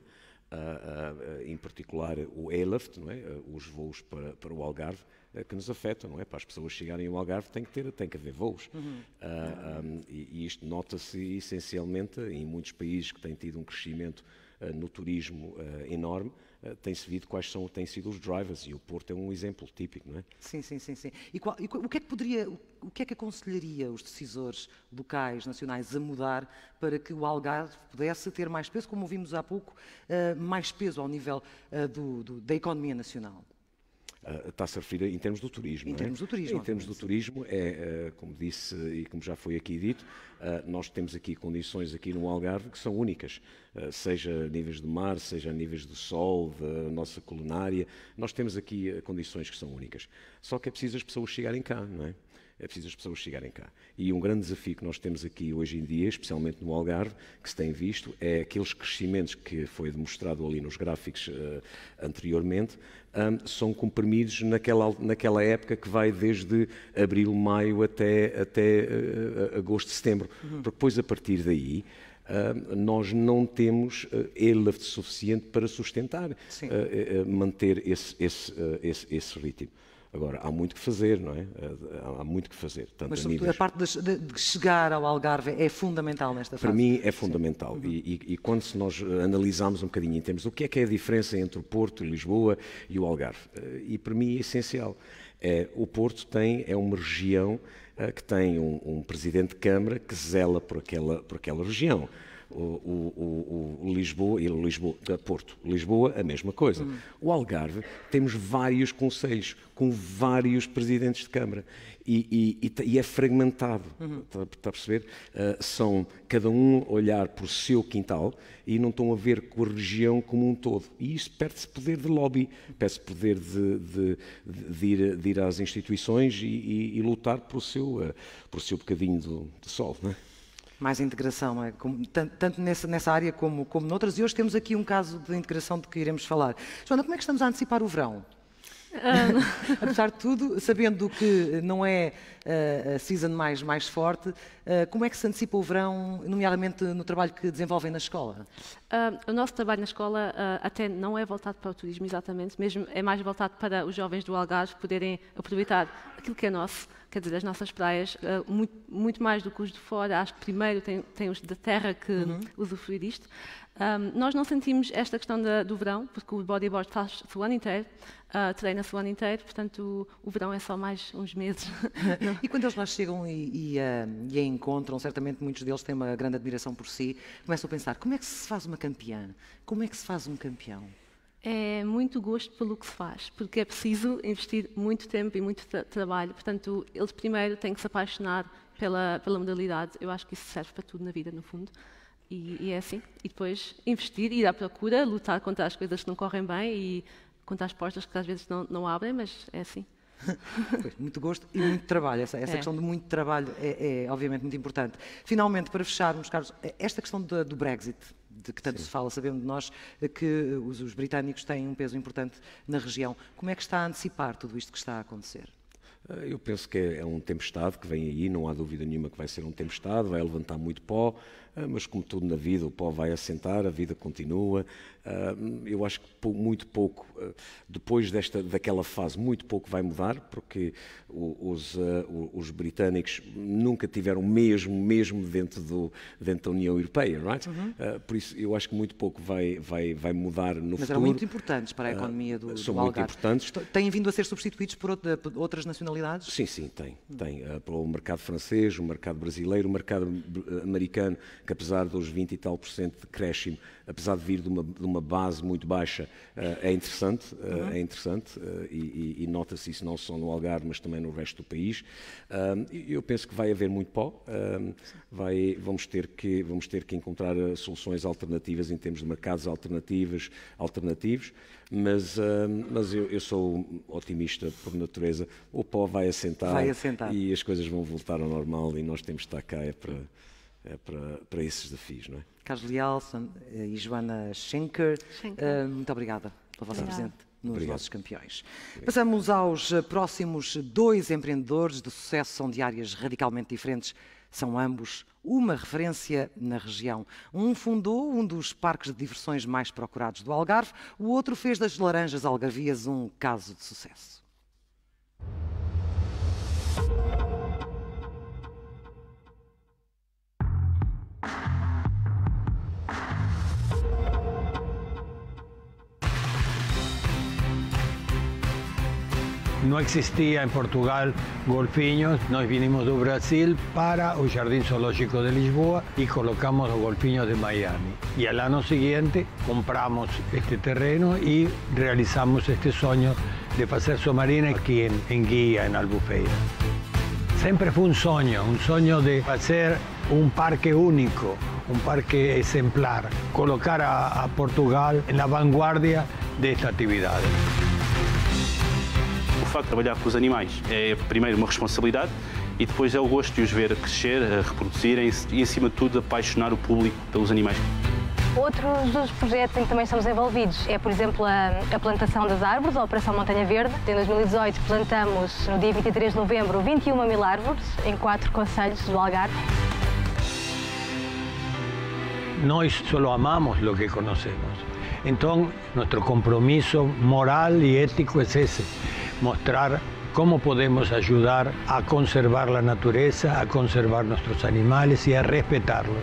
Speaker 6: Uh, uh, em particular o ELAFT, não é? Uh, os voos para, para o Algarve, que nos afetam, não é? Para as pessoas chegarem ao Algarve tem que, ter, tem que haver voos. Uhum. Um, e, e, isto nota-se essencialmente em muitos países que têm tido um crescimento no turismo enorme, eh, tem-se visto quais são, têm sido os drivers, e o Porto é um exemplo típico, não é?
Speaker 4: Sim, sim, sim. sim. E, qual, e o que é que poderia, o que é que aconselharia os decisores locais, nacionais, a mudar para que o Algarve pudesse ter mais peso, como vimos há pouco, eh, mais peso ao nível eh, do, do, da economia nacional?
Speaker 6: está-se a referir em termos do turismo. Em é? termos é? do turismo. Em termos do turismo, é, eh, como disse e como já foi aqui dito, eh, nós temos aqui condições aqui no Algarve que são únicas, eh, seja a níveis do mar, seja a níveis do sol, da nossa culinária, nós temos aqui condições que são únicas. Só que é preciso as pessoas chegarem cá, não é? é preciso as pessoas chegarem cá. E um grande desafio que nós temos aqui hoje em dia, especialmente no Algarve, que se tem visto, é aqueles crescimentos que foi demonstrado ali nos gráficos uh, anteriormente, um, são comprimidos naquela, naquela época que vai desde abril, maio até, até uh, agosto, setembro. Uhum. Porque depois, a partir daí, uh, nós não temos uh, suficiente para sustentar, uh, manter esse, esse, esse, esse ritmo. Agora, há muito que fazer, não é? Há muito que fazer. Tanto Mas, sobretudo, a, níveis...
Speaker 4: a parte de, de, chegar ao Algarve é fundamental nesta fase. Para mim, é fundamental. Uhum. E,
Speaker 6: e, e, quando nós analisamos um bocadinho em termos do que é que é a diferença entre o Porto, Lisboa e o Algarve, eh, e para mim é essencial. É, o Porto tem, é uma região eh, que tem um, um presidente de Câmara que zela por aquela, por aquela região o, o, o Lisboa, e Lisboa, eh, Porto, Lisboa, a mesma coisa. O Algarve, temos vários conselhos com vários presidentes de Câmara e, e, e é fragmentado, uhum. está, tá a perceber? Uh, são cada um olhar para o seu quintal e não estão a ver com a região como um todo. E isso perde-se poder de lobby, perde-se poder de, de, de, ir, de, ir, às instituições e, e lutar por o seu, uh, por o seu bocadinho de sol, não é?
Speaker 4: mais integração, é? como, tanto, tanto nessa, nessa, área como, como noutras. E hoje temos aqui um caso de integração de que iremos falar. Joana, como é que estamos a antecipar o verão? Uh, Apesar de tudo, sabendo que não é uh, a season mais, mais forte, uh, como é que se antecipa o verão, nomeadamente no trabalho que desenvolvem na escola?
Speaker 5: o nosso trabalho na escola até não é voltado para o turismo exatamente, mesmo é mais voltado para os jovens do Algarve poderem aproveitar aquilo que é nosso Quer dizer, as nossas praias, uh, muito, muito, mais do que os de fora, acho que primeiro tem, tem os da terra que uhum. usufruir isto. Um, nós não sentimos esta questão da, do verão, porque o bodyboard faz-se o ano inteiro, uh, treina-se o ano inteiro, portanto o, o, verão é só mais uns meses.
Speaker 4: e quando eles lá chegam e, e, uh, e, a encontram, certamente muitos deles têm uma grande admiração por si, começam a pensar, como é que se faz uma campeã? Como é que se faz um campeão?
Speaker 5: é muito gosto pelo que se faz, porque é preciso investir muito tempo e muito tra trabalho. Portanto, eles primeiro têm que se apaixonar pela, pela modalidade. Eu acho que isso serve para tudo na vida, no fundo. E, e é assim. E depois investir, ir à procura, lutar contra as coisas que não correm bem e contra as portas que às vezes não, não abrem, mas é assim.
Speaker 4: pois, muito gosto e muito trabalho. Essa, essa é. questão de muito trabalho é, é, obviamente, muito importante. Finalmente, para fecharmos, Carlos, é, esta questão do, do Brexit, de que tanto Sim. se fala, sabendo de nós é que os, os britânicos têm um peso importante na região. Como é que está a antecipar tudo isto que está a acontecer?
Speaker 6: Eu penso que é, é um tempestade que vem aí, não há dúvida nenhuma que vai ser um tempestade, vai levantar muito pó, ah, mas como tudo na vida, o pó vai assentar, a vida continua. Ah, eu acho que muito pouco, ah, depois desta, daquela fase, muito pouco vai mudar, porque os, os britânicos nunca tiveram mesmo, mesmo dentro, do, dentro da União Europeia, right? Uhum. Por isso, eu acho que muito pouco vai, vai, vai mudar no mas futuro. Mas eram muito
Speaker 4: importantes para a economia do, São do muito
Speaker 6: importantes. Têm vindo a ser substituídos por outras nacionalidades? Sim, sim, tem. tem. o mercado francês, o mercado brasileiro, o mercado americano que apesar dos 20 e tal por cento de crescimento, apesar de vir de uma, de uma base muito baixa, eh, é interessante, eh, uhum. é interessante eh, e, e, e nota-se isso não só no Algarve, mas também no resto do país. eu penso que vai haver muito pó, vai, vamos, ter que, vamos ter que encontrar soluções alternativas em termos de mercados alternativos, alternativos mas, mas eu, eu sou otimista por natureza, o pó vai assentar, vai assentar, e as coisas vão voltar ao normal e nós temos de estar cá é para é para, para esses desafios, não é?
Speaker 4: Carlos Leal eh, e Joana Schenker, Schenker. Eh, muito obrigada pela vossa presença nos Obrigado. nossos campeões. Obrigado. Passamos aos eh, próximos dois empreendedores de sucesso, são de áreas radicalmente diferentes, são ambos uma referência na região. Um fundou um dos parques de diversões mais procurados do Algarve, o outro fez das laranjas algarvias um caso de sucesso.
Speaker 7: no existía en Portugal golfiños, nos vinimos de Brasil para el Jardín Zoológico de Lisboa y colocamos los golfiños de Miami. Y al año siguiente compramos este terreno y realizamos este sueño de hacer marina aquí en, Guía, en Albufeira. Siempre fue un sueño, un sueño de hacer un parque único, un parque ejemplar, colocar a Portugal en la vanguardia de esta actividad. facto, trabalhar com
Speaker 1: os animais é primeiro uma responsabilidade e depois é o gosto de os ver crescer, reproduzirem e, acima de tudo, apaixonar o público pelos animais.
Speaker 5: Outros dos projetos em que também estamos envolvidos é, por exemplo, a, a plantação das árvores, a Operação Montanha Verde. Em 2018 plantamos, no dia 23 de novembro, 21 mil árvores em quatro conselhos do Algarve.
Speaker 7: Nós só amamos o que conhecemos. Então, nosso compromisso moral e ético é esse. mostrar cómo podemos ayudar a conservar la naturaleza, a conservar nuestros animales y a respetarlos.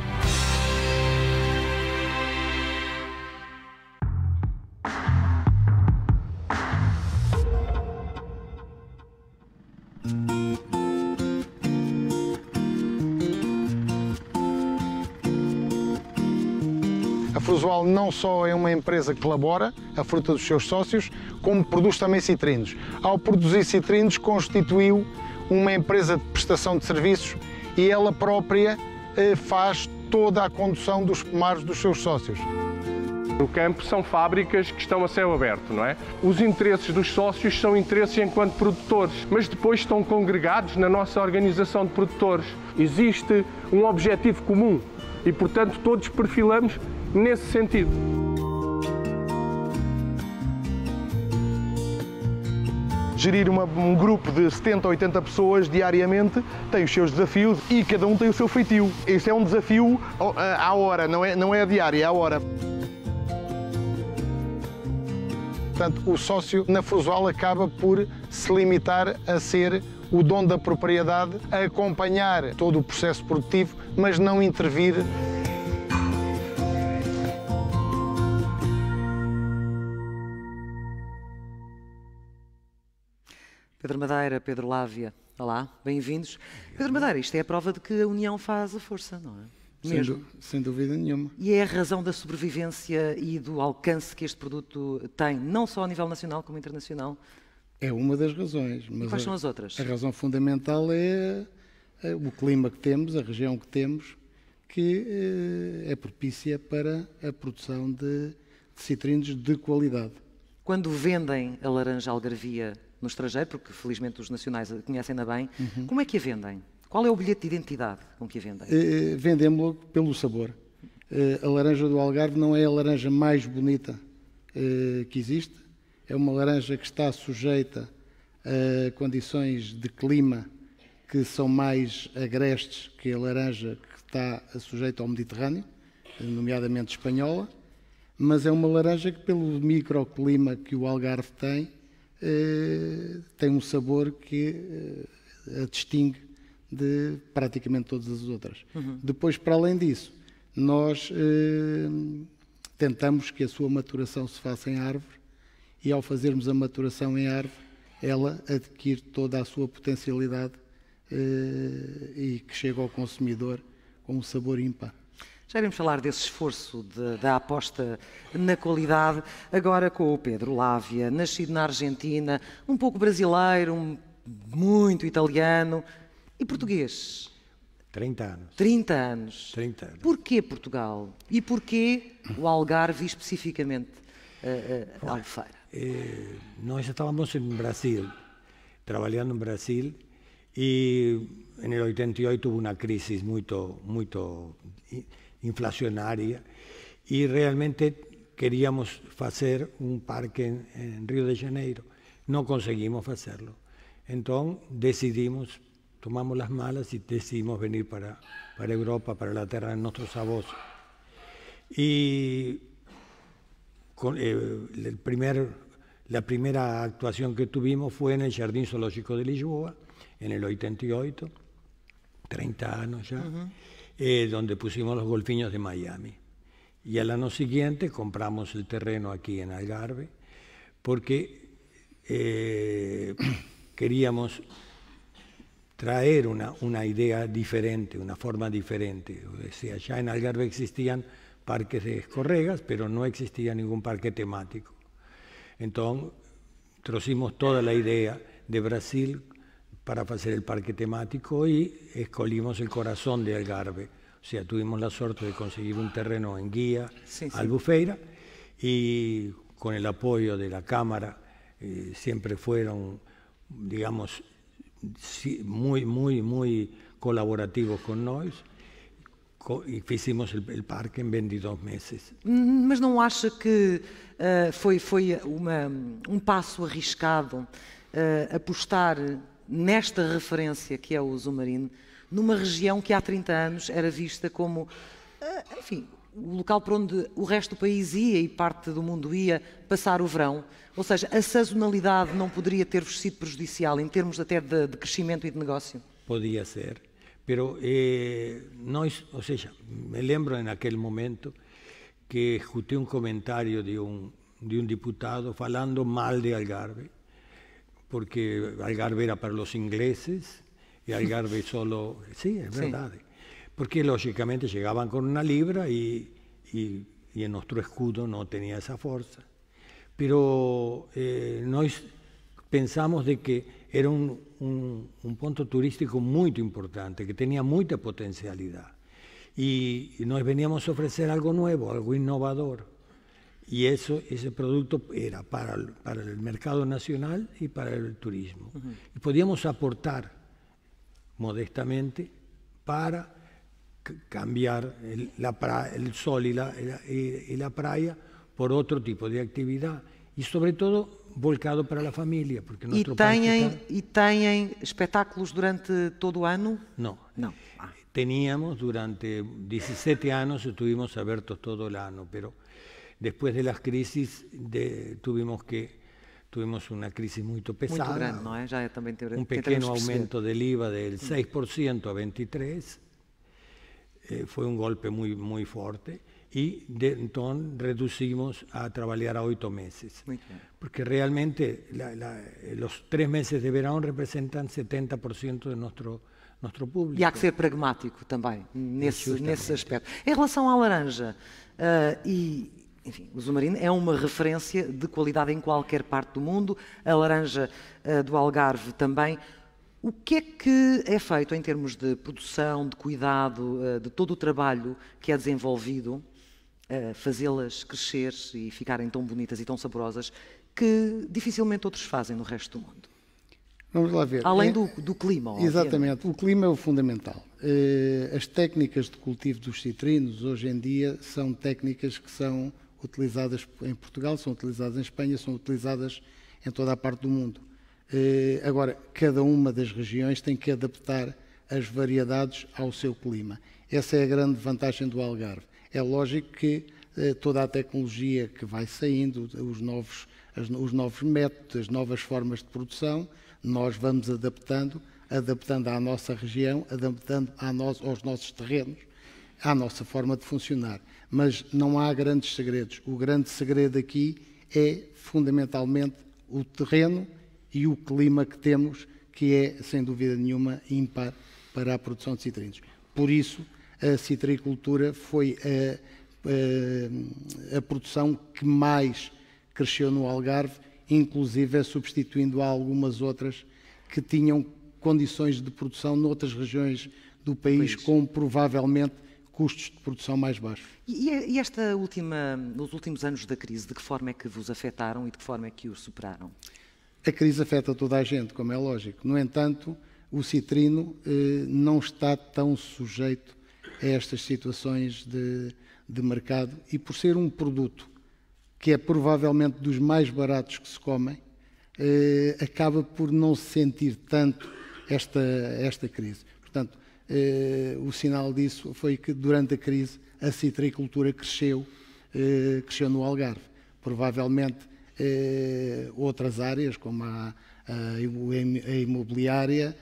Speaker 8: não só é uma empresa que elabora a fruta dos seus sócios, como produz também citrinos. Ao produzir citrinos, constituiu uma empresa de prestação de serviços e ela própria eh, faz toda a condução dos pomares dos seus sócios.
Speaker 2: No campo são fábricas que estão a céu aberto, não é? Os interesses dos sócios são interesses enquanto produtores, mas depois estão congregados na nossa organização de produtores. Existe um objetivo comum e, portanto, todos perfilamos nesse sentido. Gerir uma, um
Speaker 3: grupo de 70 ou 80 pessoas diariamente tem os seus desafios e cada um tem o seu feitio. Este é um desafio
Speaker 8: oh, eh, à hora, não é, não é diário, é à hora. Portanto, o sócio na Fusual acaba por se limitar a ser o dono da propriedade, a acompanhar todo o processo produtivo, mas não intervir
Speaker 4: Pedro Madeira, Pedro Lávia, olá, bem-vindos. Pedro Madeira, isto é a prova de que a união faz a força, não é? Sem, sem, dúvida nenhuma. E é a razão da sobrevivência e do alcance que este produto tem, não só a nível nacional como internacional? É
Speaker 8: uma das razões. Mas e quais a, são as outras? A razão fundamental é, é, o clima que temos, a região que temos, que é, é propícia para a produção de, de citrinos de qualidade.
Speaker 4: Quando vendem a laranja algarvia no estrangeiro, porque felizmente os nacionais a conhecem-na bem. Uhum. Como é que a vendem? Qual é o bilhete de identidade com que a vendem? Uh,
Speaker 8: Vendemos-lo pelo sabor. Uh, a laranja do Algarve não é a laranja mais bonita uh, que existe. É uma laranja que está sujeita a condições de clima que são mais agrestes que a laranja que está sujeita ao Mediterrâneo, nomeadamente espanhola. Mas é uma laranja que, pelo microclima que o Algarve tem, eh, tem um sabor que eh, a distingue de praticamente todas as outras. Uhum. Depois, para além disso, nós eh, tentamos que a sua maturação se faça em árvore e ao fazermos a maturação em árvore, ela adquire toda a sua potencialidade e que chega ao consumidor com um sabor ímpar.
Speaker 4: Já iremos falar desse esforço de, da aposta na qualidade, agora com o Pedro Lávia, nascido na Argentina, um pouco brasileiro, um, muito italiano e português. 30 anos. 30 anos. 30 anos. Porquê Portugal? E porquê o Algarve especificamente uh, uh,
Speaker 7: nós estávamos no Brasil, trabalhando no Brasil, e em 88 houve uma crise muito, muito inflacionaria y realmente queríamos hacer un parque en, Río de Janeiro. No conseguimos hacerlo. Entonces decidimos, tomamos las malas y decidimos venir para, para Europa, para la tierra de nuestros avós. Y con, eh, el primer, la primera actuación que tuvimos fue en el Jardín Zoológico de Lisboa, en el 88, 30 años ya. Eh, donde pusimos los golfiños de Miami. Y al año siguiente compramos el terreno aquí en Algarve, porque eh, queríamos traer una, una, idea diferente, una forma diferente. O sea, ya en Algarve existían parques de escorregas, pero no existía ningún parque temático. Entonces, trocimos toda la idea de Brasil para hacer el parque temático y escolimos el corazón de Algarve. O sea, tuvimos la suerte de conseguir un terreno en guía, Albufeira, y con el apoyo de la Cámara eh, siempre fueron, digamos, muy, muy, muy colaborativos con nosotros. y hicimos el parque en 22 meses.
Speaker 4: Mm, mas no acha que fue un paso uma, um arriscado eh, apostar nesta referência que é o Zumarino, numa região que há 30 anos era vista como, eh, enfim, o local para onde o resto do país ia e parte do mundo ia passar o verão. Ou seja, a sazonalidade não poderia ter-vos sido prejudicial em termos até de, de crescimento e de negócio?
Speaker 7: Podia ser, pero eh, nós, ou seja, me lembro naquele momento que escutei um comentário de um, de um deputado falando mal de Algarve porque Algarve era para los ingleses y Algarve solo... Sí, es verdad. Porque lógicamente llegaban con una libra y, y, en nuestro escudo no tenía esa fuerza. Pero eh, pensamos de que era un, punto turístico muy importante, que tenía mucha potencialidad. Y, y nos veníamos a ofrecer algo nuevo, algo innovador. Y eso, ese producto era para el, para el mercado nacional y para el turismo. Y podíamos aportar modestamente para cambiar el, el sol y la, y, la playa por otro tipo de actividad y sobre todo volcado para la familia. Porque nuestro espectáculos
Speaker 4: está... durante todo el año? No, no
Speaker 7: ah. Teníamos durante 17 años estuvimos abiertos todo el año, pero... Después de las crisis de, tuvimos que tuvimos una crisis muy pesada. Un
Speaker 4: grande, ¿no? aumento
Speaker 7: del IVA del 6% mm. a 23. Eh, fue un golpe muy muy fuerte y de, entonces reducimos a trabajar a 8 meses. Porque realmente los tres meses de verano representan 70% de nuestro nuestro público. Y hay que ser
Speaker 4: pragmático también en ese aspecto. en relación à laranja uh, enfim, o Zumarino é uma referência de qualidade em qualquer parte do mundo, a laranja uh, do Algarve também. O que é que é feito em termos de produção, de cuidado, uh, de todo o trabalho que é desenvolvido, uh, fazê-las crescer e ficarem tão bonitas e tão saborosas, que dificilmente outros fazem no resto do mundo? Vamos lá
Speaker 8: ver. Além é do, do, clima. Exatamente, o clima é o fundamental. As técnicas de cultivo dos citrinos hoje em dia são técnicas que são utilizadas em Portugal, são utilizadas em Espanha, são utilizadas em toda a parte do mundo. Eh, agora, cada uma das regiões tem que adaptar as variedades ao seu clima. Essa é a grande vantagem do Algarve. É lógico que eh, toda a tecnologia que vai saindo, os novos, os novos métodos, as novas formas de produção, nós vamos adaptando, adaptando à nossa região, adaptando aos nossos terrenos, à nossa forma de funcionar mas não há grandes segredos. O grande segredo aqui é fundamentalmente o terreno e o clima que temos, que é, sem dúvida nenhuma, ímpar para a produção de citrinos. Por isso, a citricultura foi a, a, a produção que mais cresceu no Algarve, inclusive substituindo algumas outras que tinham condições de produção noutras regiões do país, país. com provavelmente custos de produção mais baixos.
Speaker 4: E, esta última, os últimos anos da crise, de que forma é que vos afetaram e de que forma é que os superaram?
Speaker 8: A crise afeta toda a gente, como é lógico. No entanto, o citrino eh, não está tão sujeito a estas situações de, de mercado e por ser um produto que é provavelmente dos mais baratos que se comem, eh, acaba por não sentir tanto esta, esta crise. Portanto, eh, o sinal disso foi que durante a crise a citricultura cresceu, eh, cresceu no Algarve. Provavelmente eh, outras áreas, como a, a imobiliária,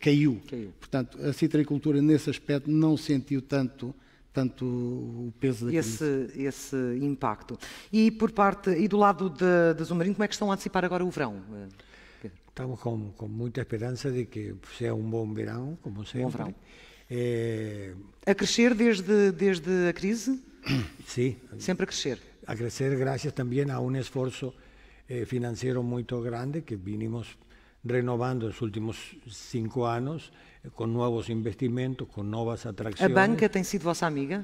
Speaker 8: caiu. caiu. Portanto, a citricultura nesse aspecto não sentiu tanto
Speaker 4: tanto o peso da esse, crise. Esse impacto. E por parte, e do lado de, de como é que estão a antecipar agora o verão? estamos con, con, muita
Speaker 7: esperança de que seja um bom verão, como sempre. Bom verão. Eh, a crescer desde, desde a crise? Sim. Sempre a crescer? A crescer graças também a um esforço eh, financeiro muito grande que vinimos renovando nos últimos cinco anos, eh, com novos investimentos, com novas atrações. A banca tem sido vossa amiga?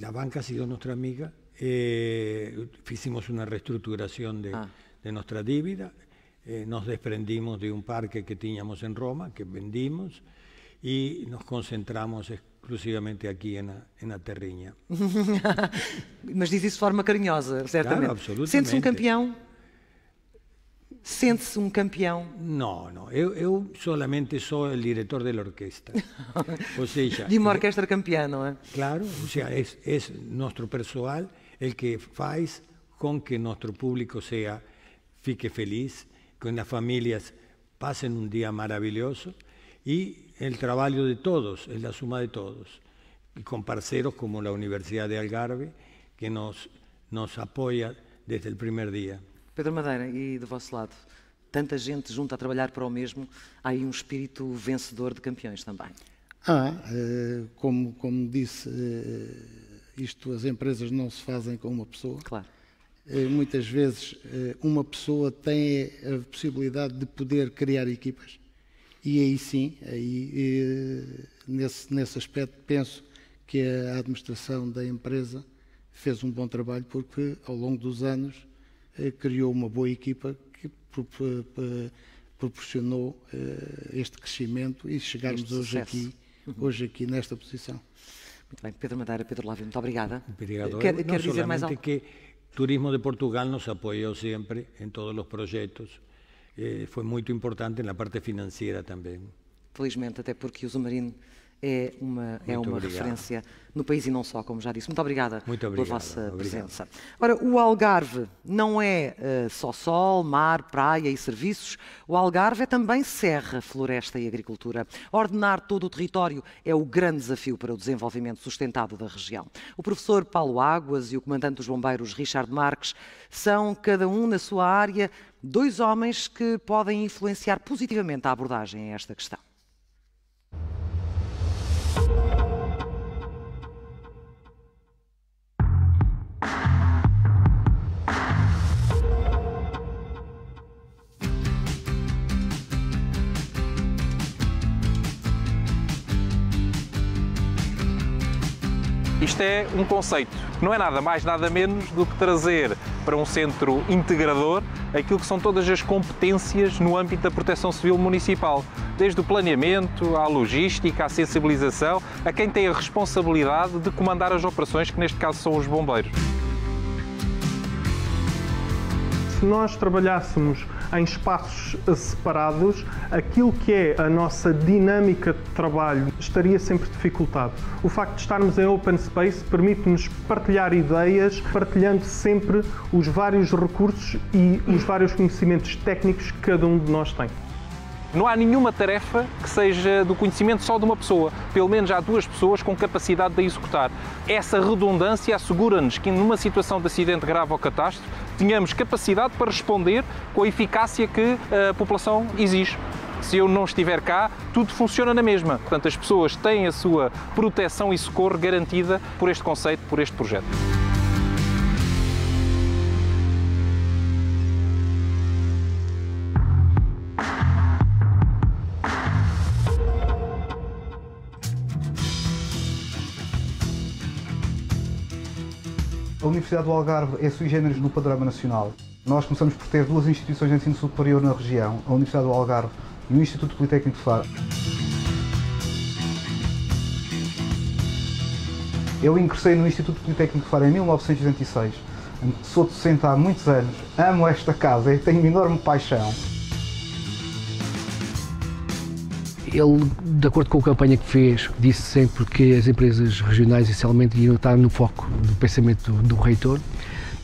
Speaker 7: A banca ha sido nossa amiga. Eh, fizemos uma reestruturação de, ah. de nossa dívida eh, nos desprendimos de un parque que teníamos en Roma, que vendimos, y nos concentramos exclusivamente aqui na, na terrinha.
Speaker 4: Mas diz isso de forma carinhosa, certo? Claro, absolutamente. Sente-se um campeão? Sente-se um campeão?
Speaker 7: Não, não. Eu, eu solamente sou o diretor da orquestra. ou seja, de uma orquestra campeã, não é? Claro, ou seja, é, é nosso pessoal o que faz com que nosso público seja, fique feliz que las familias pasen un día maravilloso y el trabajo de todos, es la suma de todos, y con parceros como la Universidad de Algarve, que nos, nos apoya desde el primer día.
Speaker 4: Pedro Madeira, e do vosso lado, tanta gente junta a trabalhar para o mesmo, há aí um espírito vencedor de campeões também.
Speaker 8: Ah, como, como disse, eh, isto as empresas não se fazem com uma pessoa. Claro eh, muitas vezes eh, uma pessoa tem a possibilidade de poder criar equipas e aí sim, aí, eh, nesse, nesse aspecto penso que a administração da empresa fez um bom trabalho porque ao longo dos anos criou uma boa equipa que proporcionou
Speaker 4: este crescimento e chegarmos hoje aqui, uhum. hoje aqui nesta posição. Muito bem, Pedro Madeira, Pedro Lávio, muito obrigada. Obrigado. Quer, quer dizer mais algo?
Speaker 7: Que Turismo de Portugal nos apoyó siempre en todos los proyectos. Eh, fue muy importante en la parte financiera también.
Speaker 4: Felizmente, até porque o submarino... é uma, é uma referência no país e não só, como já disse. Muito obrigada Muito obrigado. pela vossa obrigado. presença. Ora, o Algarve não é uh, só sol, mar, praia e serviços. O Algarve é também serra, floresta e agricultura. Ordenar todo o território é o grande desafio para o desenvolvimento sustentado da região. O professor Paulo Águas e o comandante dos bombeiros Richard Marques são, cada um na sua área, dois homens que podem influenciar positivamente a abordagem a esta questão.
Speaker 9: Isto é um conceito, não é nada mais, nada menos do que trazer para um centro integrador aquilo que são todas as competências no âmbito da proteção civil municipal, desde o planeamento, à logística, à sensibilização, a quem tem a responsabilidade de comandar as operações, que neste caso são os bombeiros.
Speaker 2: Se nós trabalhássemos em espaços separados, aquilo que é a nossa dinâmica de trabalho estaria sempre dificultado. O facto de estarmos em open space permite-nos partilhar ideias, partilhando sempre os vários recursos e os vários conhecimentos técnicos que cada um de nós tem.
Speaker 9: Não há nenhuma tarefa que seja do conhecimento só de uma pessoa. Pelo menos há duas pessoas com capacidade de executar. Essa redundância assegura-nos que, numa situação de acidente grave ou catástrofe, tenhamos capacidade para responder com a eficácia que a população exige se eu não estiver cá, tudo funciona na mesma. Portanto, as pessoas têm a sua proteção e socorro garantida por este conceito, por este projeto.
Speaker 3: A Universidade do Algarve é sui generis no panorama nacional. Nós começamos por ter duas instituições de ensino superior na região, a Universidade do Algarve e o Instituto Politécnico de Faro. Eu ingressei no Instituto Politécnico de Faro em 1986. Sou docente há muitos anos, amo esta casa e tenho uma enorme paixão.
Speaker 1: Ele, de acordo com a campanha que fez, disse sempre que as empresas regionais essencialmente iam estar no foco do pensamento do, do reitor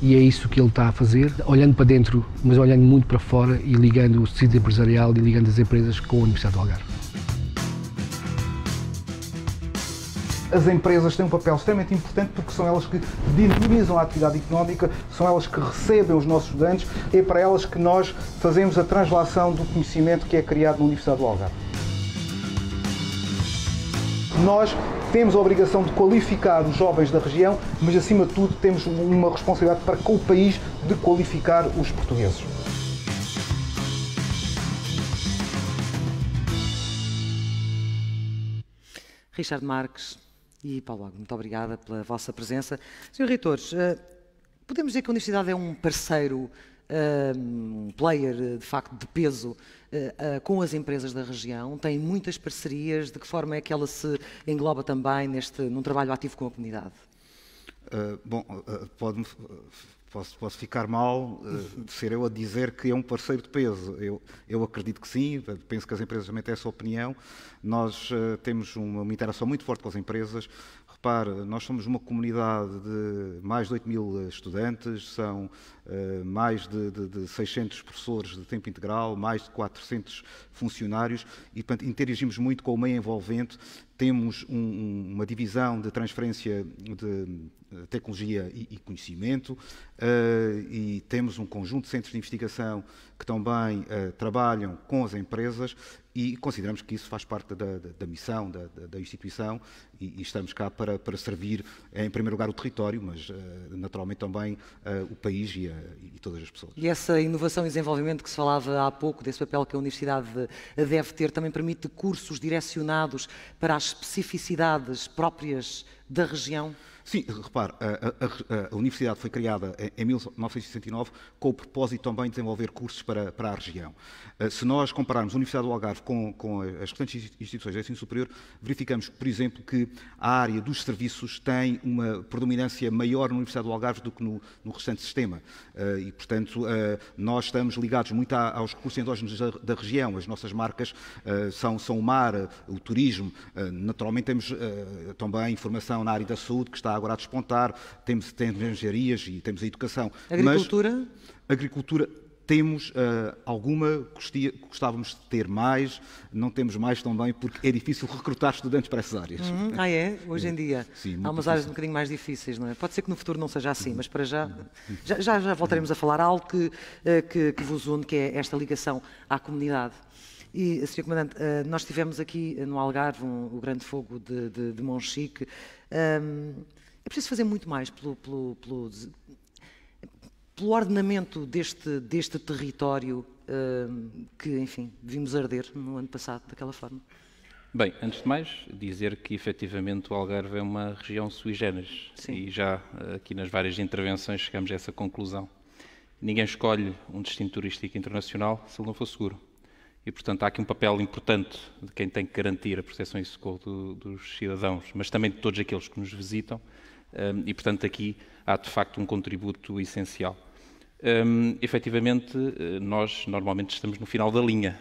Speaker 1: e é isso que ele está a fazer, olhando para dentro, mas olhando muito para fora e ligando o tecido empresarial e ligando as empresas
Speaker 7: com a Universidade do Algarve.
Speaker 3: As empresas têm um papel extremamente importante porque são elas que dinamizam a atividade económica, são elas que recebem os nossos estudantes, é para elas que nós fazemos a translação do conhecimento que é criado na Universidade do Algarve. Nós temos a obrigação de qualificar os jovens da região, mas acima de tudo temos uma responsabilidade para com o país de qualificar os portugueses.
Speaker 4: Richard Marques e Paulo Lago, muito obrigada pela vossa presença. Senhor Reitores, eh, podemos dizer que a Universidade é um parceiro, eh, um player eh, de facto de peso eh, eh, com as empresas da região, tem muitas parcerias, de que forma é que ela se engloba também neste, num trabalho
Speaker 3: ativo com a comunidade? Uh, bom, uh, pode, posso, posso, ficar mal uh, de ser eu a dizer que é um parceiro de peso. Eu, eu acredito que sim, penso que as empresas também têm essa opinião. Nós temos uma, uma, interação muito forte com as empresas, nós somos uma comunidade de mais de 8 mil eh, estudantes, são uh, mais de, de, de, 600 professores de tempo integral, mais de 400 funcionários e, portanto, interagimos muito com o meio envolvente. Temos um, uma divisão de transferência de eh, tecnologia e, e conhecimento uh, e temos um conjunto de centros de investigação que também uh, trabalham com as empresas e consideramos que isso faz parte da, da, da missão da, da instituição e, e, estamos cá para, para, servir, eh, em primeiro lugar, o território, mas uh, naturalmente também uh, o país e, a, e, todas as pessoas.
Speaker 4: E essa inovação e desenvolvimento que se falava há pouco, desse papel que a Universidade deve ter, também permite cursos direcionados para as especificidades próprias
Speaker 3: da região? Sim, repare, a, a, a universidade foi criada em 1969 com o propósito também de desenvolver cursos para, para a região. Eh, se nós compararmos a Universidade do Algarve com, com as restantes instituições de ensino superior, verificamos, por exemplo, que a área dos serviços tem uma predominância maior na Universidade do Algarve do que no, no restante sistema. Eh, e, portanto, eh, nós estamos ligados muito aos recursos endógenos da, da região. As nossas marcas são, são o mar, o turismo. Naturalmente, temos também informação na área da saúde que está agora a despontar, temos, temos engenharias e temos a educação. Agricultura? Mas, agricultura, temos uh, alguma, custia, gostávamos de ter mais, não temos mais também porque é difícil recrutar estudantes para essas áreas. Uhum.
Speaker 4: Ah, é? Hoje em dia? Sim, Há umas difícil. áreas um bocadinho mais difíceis, não é? Pode ser que no futuro não seja assim, uhum. mas para já uhum. já, já, já voltaremos a falar. algo que, eh, que, que vos une, que é esta ligação à comunidade. E, Sr. Comandante, eh, nós tivemos aqui no Algarve um, o grande fogo de, de, de Monchique. Um, é preciso fazer muito mais pelo, pelo, pelo, pelo ordenamento deste, deste território uh, que, enfim, vimos arder no ano passado daquela forma.
Speaker 9: Bem, antes de mais, dizer que efetivamente o Algarve é uma região sui generis Sim. e já eh, aqui nas várias intervenções chegamos a essa conclusão. Ninguém escolhe um destino turístico internacional se ele não for seguro. E, portanto, há aqui um papel importante de quem tem que garantir a proteção e socorro do, dos cidadãos, mas também de todos aqueles que nos visitam, um, e, portanto, aqui há de facto um contributo essencial. Um, efetivamente, eh, nós normalmente estamos no final da linha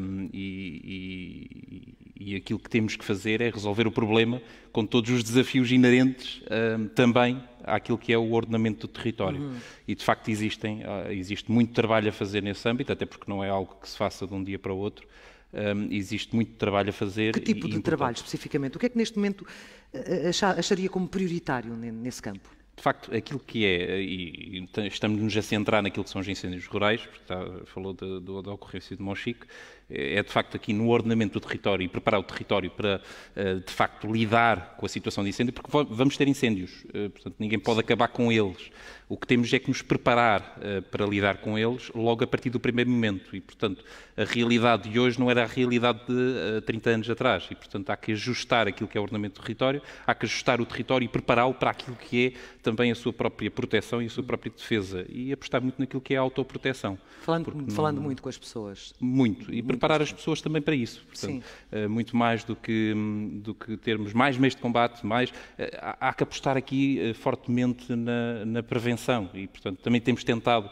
Speaker 9: um, e, e, e, aquilo que temos que fazer é resolver o problema com todos os desafios inerentes um, também àquilo que é o ordenamento do território. Uhum. E de facto existem, ah, existe muito trabalho a fazer nesse âmbito, até porque não é algo que se faça de um dia para o outro um, existe muito trabalho a fazer. Que tipo de importante. trabalho, especificamente? O que é que neste momento
Speaker 4: eh, eh, acharia como prioritário nesse campo?
Speaker 9: De facto, aquilo que é, eh, e estamos-nos a centrar naquilo que são os incêndios rurais, porque está, falou da, da ocorrência de Mochique, é, é de facto aqui no ordenamento do território e preparar o território para eh, de facto lidar com a situação de incêndio, porque vamos ter incêndios, eh, portanto ninguém pode acabar com eles. O que temos é que nos preparar eh, para lidar com eles logo a partir do primeiro momento e, portanto, a realidade de hoje não era a realidade de 30 anos atrás e, portanto, há que ajustar aquilo que é o ordenamento do território, há que ajustar o território e prepará-lo para aquilo que é também a sua própria proteção e a sua própria defesa e apostar muito naquilo que é a autoproteção. Falando, falando não... muito
Speaker 4: com as pessoas. Muito.
Speaker 9: E, preparar as pessoas também para isso. Portanto, Sim. Eh, muito mais do que, do que termos mais meios de combate, mais, eh, há que apostar aqui eh, fortemente na, na prevenção e, portanto, também temos tentado,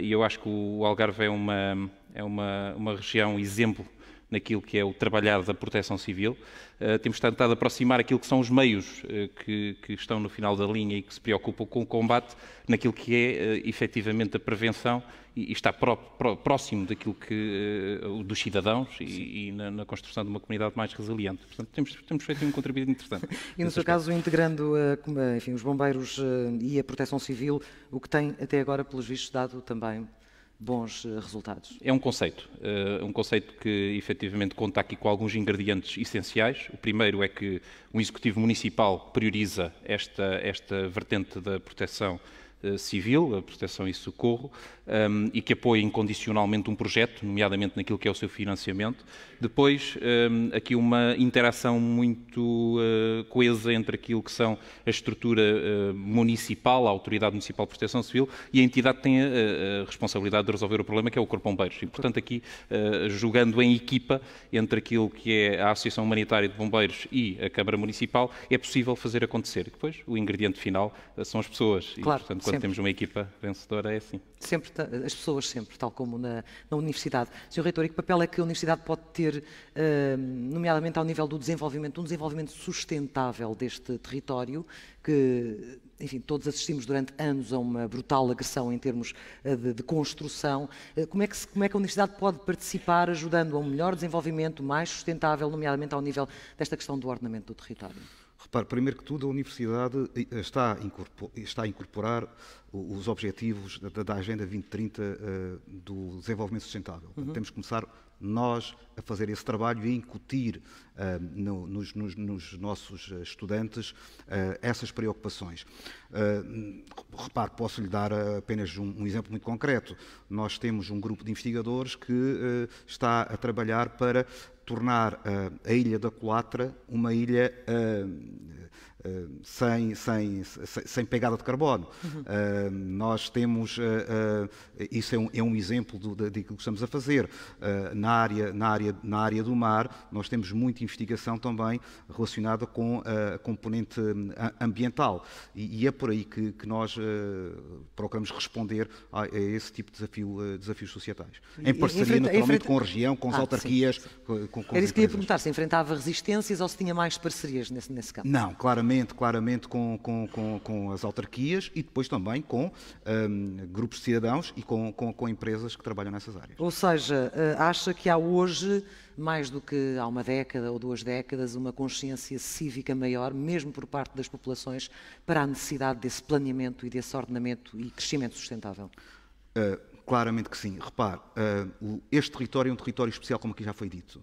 Speaker 9: e eu acho que o Algarve é uma, é uma, uma região exemplo naquilo que é o trabalhado da proteção civil. Eh, temos tentado aproximar aquilo que são os meios eh, que, que estão no final da linha e que se preocupam com o combate naquilo que é eh, efetivamente a prevenção e está pró, pró, próximo daquilo que dos cidadãos e, e na, na, construção de uma comunidade mais resiliente. Portanto, temos, temos feito um contributo interessante. e no seu aspecto. caso,
Speaker 4: integrando enfim, os bombeiros e a proteção civil, o que tem até agora, pelos vistos, dado também bons eh, resultados.
Speaker 9: É um conceito, eh, um conceito que efetivamente conta aqui com alguns ingredientes essenciais. O primeiro é que o Executivo Municipal prioriza esta, esta vertente da proteção eh, civil, a Proteção e Socorro, ehm, e que apoia incondicionalmente um projeto, nomeadamente naquilo que é o seu financiamento. Depois, ehm, aqui uma interação muito eh, coesa entre aquilo que são a estrutura eh, municipal, a Autoridade Municipal de Proteção Civil, e a entidade que tem a, responsabilidade de resolver o problema, que é o Corpo Bombeiros. E, portanto, aqui, jogando em equipa entre aquilo que é a Associação Humanitária de Bombeiros e a Câmara Municipal, é possível fazer acontecer. E depois, o ingrediente final são as pessoas. Claro, e, portanto, sempre. temos uma equipa vencedora, é assim.
Speaker 4: Sempre, as pessoas sempre, tal como na, na Universidade. Senhor Reitor, e que papel é que a Universidade pode ter, uh, nomeadamente ao nível do desenvolvimento, um desenvolvimento sustentável deste território, que, enfim, todos assistimos durante anos a uma brutal agressão em termos uh, de, de, construção. Uh, como, é que, como é que a Universidade pode participar ajudando a um melhor desenvolvimento, mais sustentável, nomeadamente ao nível desta questão do ordenamento do território?
Speaker 3: Repare, primeiro que tudo, a Universidade eh, está a incorporar, os objetivos da, Agenda 2030 eh, do desenvolvimento sustentável. Uhum. Temos que começar nós a fazer esse trabalho e incutir eh, nos, nos, nos, nossos estudantes essas preocupações. repare, posso lhe dar apenas um, um, exemplo muito concreto. Nós temos um grupo de investigadores que está a trabalhar para tornar eh, a Ilha da Colatra uma ilha eh, sem, sem, sem pegada de carbono. Uhum. Uh, nós temos, uh, uh, isso é um, é um exemplo do, de, que estamos a fazer. na, área, na, área, na área do mar, nós temos muita investigação também relacionada com a componente ambiental. E, e é por aí que, que nós procuramos responder a, a, esse tipo de desafio, desafios societais. Em parceria, enfrenta, naturalmente, enfrenta... com a região, com as ah, autarquias, sim, sim. com, com Era isso que ia
Speaker 4: perguntar, se enfrentava resistências ou se tinha mais parcerias nesse, nesse campo? Não,
Speaker 3: claramente claramente, claramente com, com, com, com as autarquias e depois também com um, grupos de cidadãos e com, com, com empresas que trabalham nessas áreas.
Speaker 4: Ou seja, eh, acha que há hoje, mais do que há uma década ou duas décadas, uma consciência cívica maior, mesmo por parte das populações, para a necessidade desse planeamento e desse ordenamento e crescimento sustentável?
Speaker 3: Uh, claramente que sim. Repare, uh, este território é um território especial, como aqui já foi dito.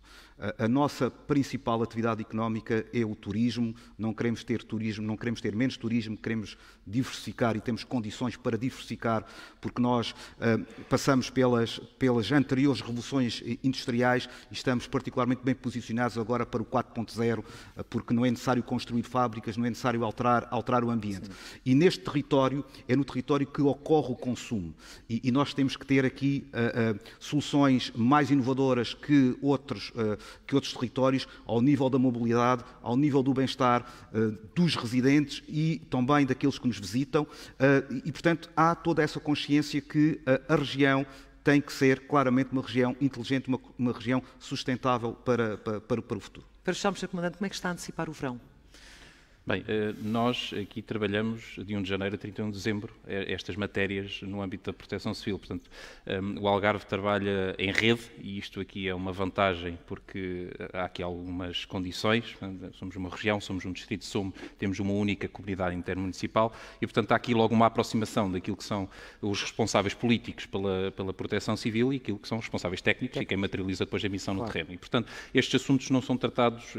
Speaker 3: A nossa principal atividade económica é o turismo. Não queremos ter turismo, não queremos ter menos turismo, queremos diversificar e temos condições para diversificar, porque nós uh, passamos pelas, pelas anteriores revoluções industriais e estamos particularmente bem posicionados agora para o 4.0, eh, porque não é necessário construir fábricas, não é necessário alterar, alterar o ambiente. Sim. E neste território, é no território que ocorre o consumo. E, e nós temos que ter aqui uh, uh, soluções mais inovadoras que outros. Uh, que outros territórios, ao nível da mobilidade, ao nível do bem-estar eh, dos residentes e também daqueles que nos visitam. Eh, e, portanto, há toda essa consciência que eh, a região tem que ser claramente uma região inteligente, uma, uma região sustentável para, para, para, para o futuro. Para fecharmos, Comandante, como é que está a
Speaker 4: antecipar o verão?
Speaker 9: Bem, eh, nós aqui trabalhamos de 1 de janeiro a 31 de dezembro eh, estas matérias no âmbito da proteção civil. Portanto, ehm, o Algarve trabalha em rede e isto aqui é uma vantagem porque eh, há aqui algumas condições. Somos uma região, somos um distrito, somos, temos uma única comunidade intermunicipal e, portanto, há aqui logo uma aproximação daquilo que são os responsáveis políticos pela, pela proteção civil e aquilo que são os responsáveis técnicos e quem materializa depois a missão claro. no terreno. E, portanto, estes assuntos não são tratados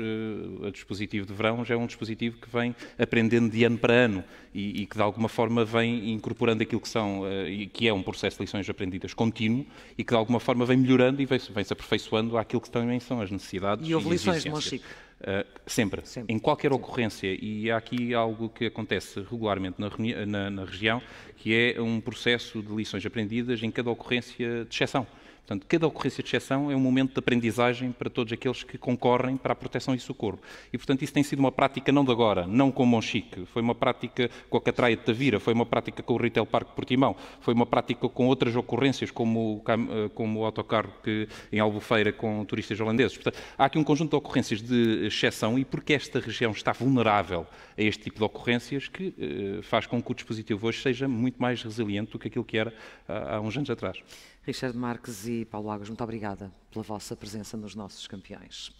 Speaker 9: a dispositivo de verão, já é um dispositivo que vem vem aprendendo de ano para ano e, e que de alguma forma vem incorporando aquilo que são uh, que é um processo de lições aprendidas contínuo e que de alguma forma vem melhorando e vem, vem se aperfeiçoando àquilo que também são as necessidades. E houve e lições, Monchique? Uh, sempre. sempre, em qualquer sempre. ocorrência, e há aqui algo que acontece regularmente na, na, na região, que é um processo de lições aprendidas em cada ocorrência de exceção. Portanto, cada ocorrência de exceção é um momento de aprendizagem para todos aqueles que concorrem para a proteção e socorro. E, portanto, isso tem sido uma prática não de agora, não com Monchique, foi uma prática com a Catraia de Tavira, foi uma prática com o Retail Parque Portimão, foi uma prática com outras ocorrências, como, eh, como o autocarro que, em Albufeira com turistas holandeses. Portanto, há aqui um conjunto de ocorrências de exceção e porque esta região está vulnerável a este tipo de ocorrências que eh, faz com que o dispositivo hoje seja muito mais resiliente do que aquilo que era há, eh, há uns anos atrás. Richard Marques e Paulo Águas, muito obrigada pela vossa presença nos nossos
Speaker 4: campeões.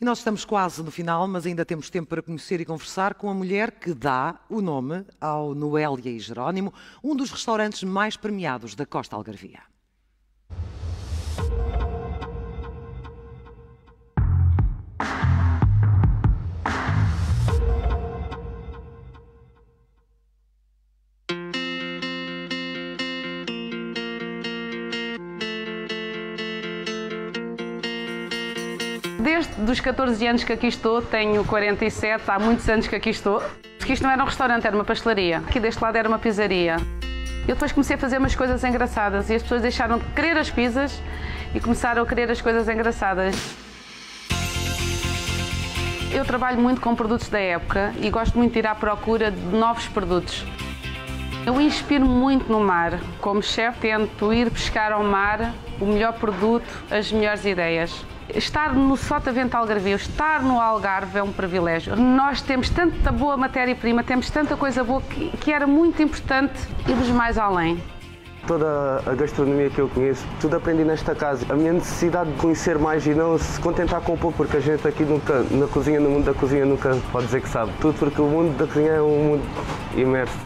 Speaker 4: E nós estamos quase no final, mas ainda temos tempo para conhecer e conversar com a mulher que dá o nome ao Noélia e Jerónimo, um dos restaurantes mais premiados da Costa Algarvia.
Speaker 10: dos 14 anos que aqui estou, tenho 47, há muitos anos que aqui estou. Porque isto não era um restaurante, era uma pastelaria. Aqui deste lado era uma pizzaria. Eu depois comecei a fazer umas coisas engraçadas e as pessoas deixaram de querer as pizzas e começaram a querer as coisas engraçadas. Eu trabalho muito com produtos da época e gosto muito de ir à procura de novos produtos. Eu inspiro muito no mar. Como chefe, tento ir pescar ao mar o melhor produto, as melhores ideias estar no Sotavento Algarvio, estar no Algarve é um privilégio. Nós temos tanta boa matéria-prima, temos tanta coisa boa que, que era muito importante irmos mais além. Toda
Speaker 8: a gastronomia que eu conheço, tudo aprendi nesta casa. A minha necessidade de conhecer mais e não se contentar
Speaker 3: com o pouco, porque a gente aqui nunca, na cozinha, no mundo da cozinha, nunca pode dizer que sabe tudo, porque o mundo da cozinha é um mundo imerso.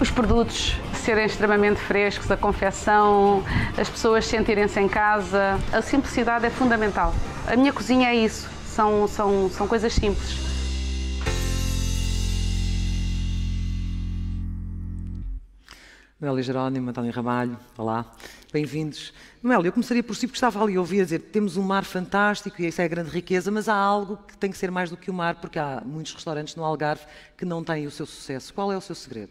Speaker 10: Os produtos, serem extremamente frescos, a confecção, as pessoas sentirem-se em casa. A simplicidade é fundamental. A minha cozinha é isso, são, são, são coisas simples.
Speaker 4: Noélia Jerónimo, António Ramalho, olá, bem-vindos. Noélia, eu começaria por si, porque estava ali a ouvir dizer temos um mar fantástico e isso é a grande riqueza, mas há algo que tem que ser mais do que o mar, porque há muitos restaurantes no Algarve que não têm o seu sucesso. Qual é o seu segredo?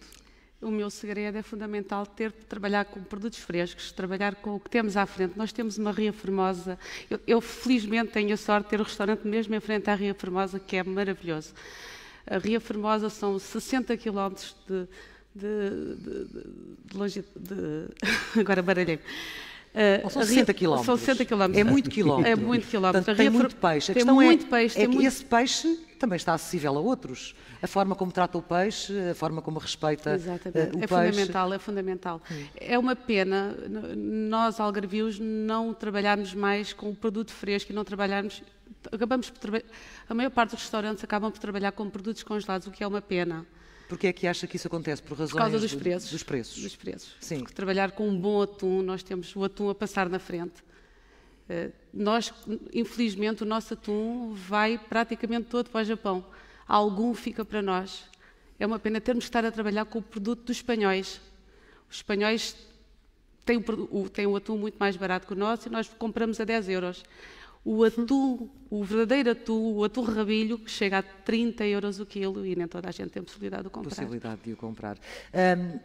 Speaker 10: o meu segredo é fundamental ter de trabalhar com produtos frescos, trabalhar com o que temos à frente. Nós temos uma Ria Formosa. Eu, eu felizmente tenho a sorte de ter o um restaurante mesmo em frente à Ria Formosa, que é maravilhoso. A Ria Formosa são 60 quilómetros de, de, de, de, longe de agora baralhei Uh, Ou são 60 quilómetros. São 60 quilómetros. É muito quilómetro. É muito quilómetro. tem muito peixe. A tem é muito é, peixe. Tem é muito... esse
Speaker 4: peixe também está acessível a outros a forma como trata o peixe, a forma como respeita Exatamente. Eh, o é peixe. É fundamental,
Speaker 10: é fundamental. É uma pena nós, algarvios, não trabalharmos mais com o produto fresco e não trabalharmos acabamos por a maior parte dos restaurantes acabam por trabalhar com produtos congelados, o que é uma pena.
Speaker 4: Porque é que acha que isso
Speaker 10: acontece? Por razões Por causa dos, do, preços, dos
Speaker 4: preços. Dos preços. Sim. Porque
Speaker 10: trabalhar com um bom atum, nós temos o atum a passar na frente. Eh, nós, infelizmente, o nosso atum vai praticamente todo para o Japão algum fica para nós. É uma pena termos que estar a trabalhar com o produto dos espanhóis. Os espanhóis têm o, têm o atum muito mais barato que o nosso e nós compramos a 10 euros. O uhum. atum, o verdadeiro atum, o atum rabilho, que chega a 30 euros o quilo e nem toda a gente tem possibilidade de o comprar.
Speaker 4: Possibilidade de o comprar. Um,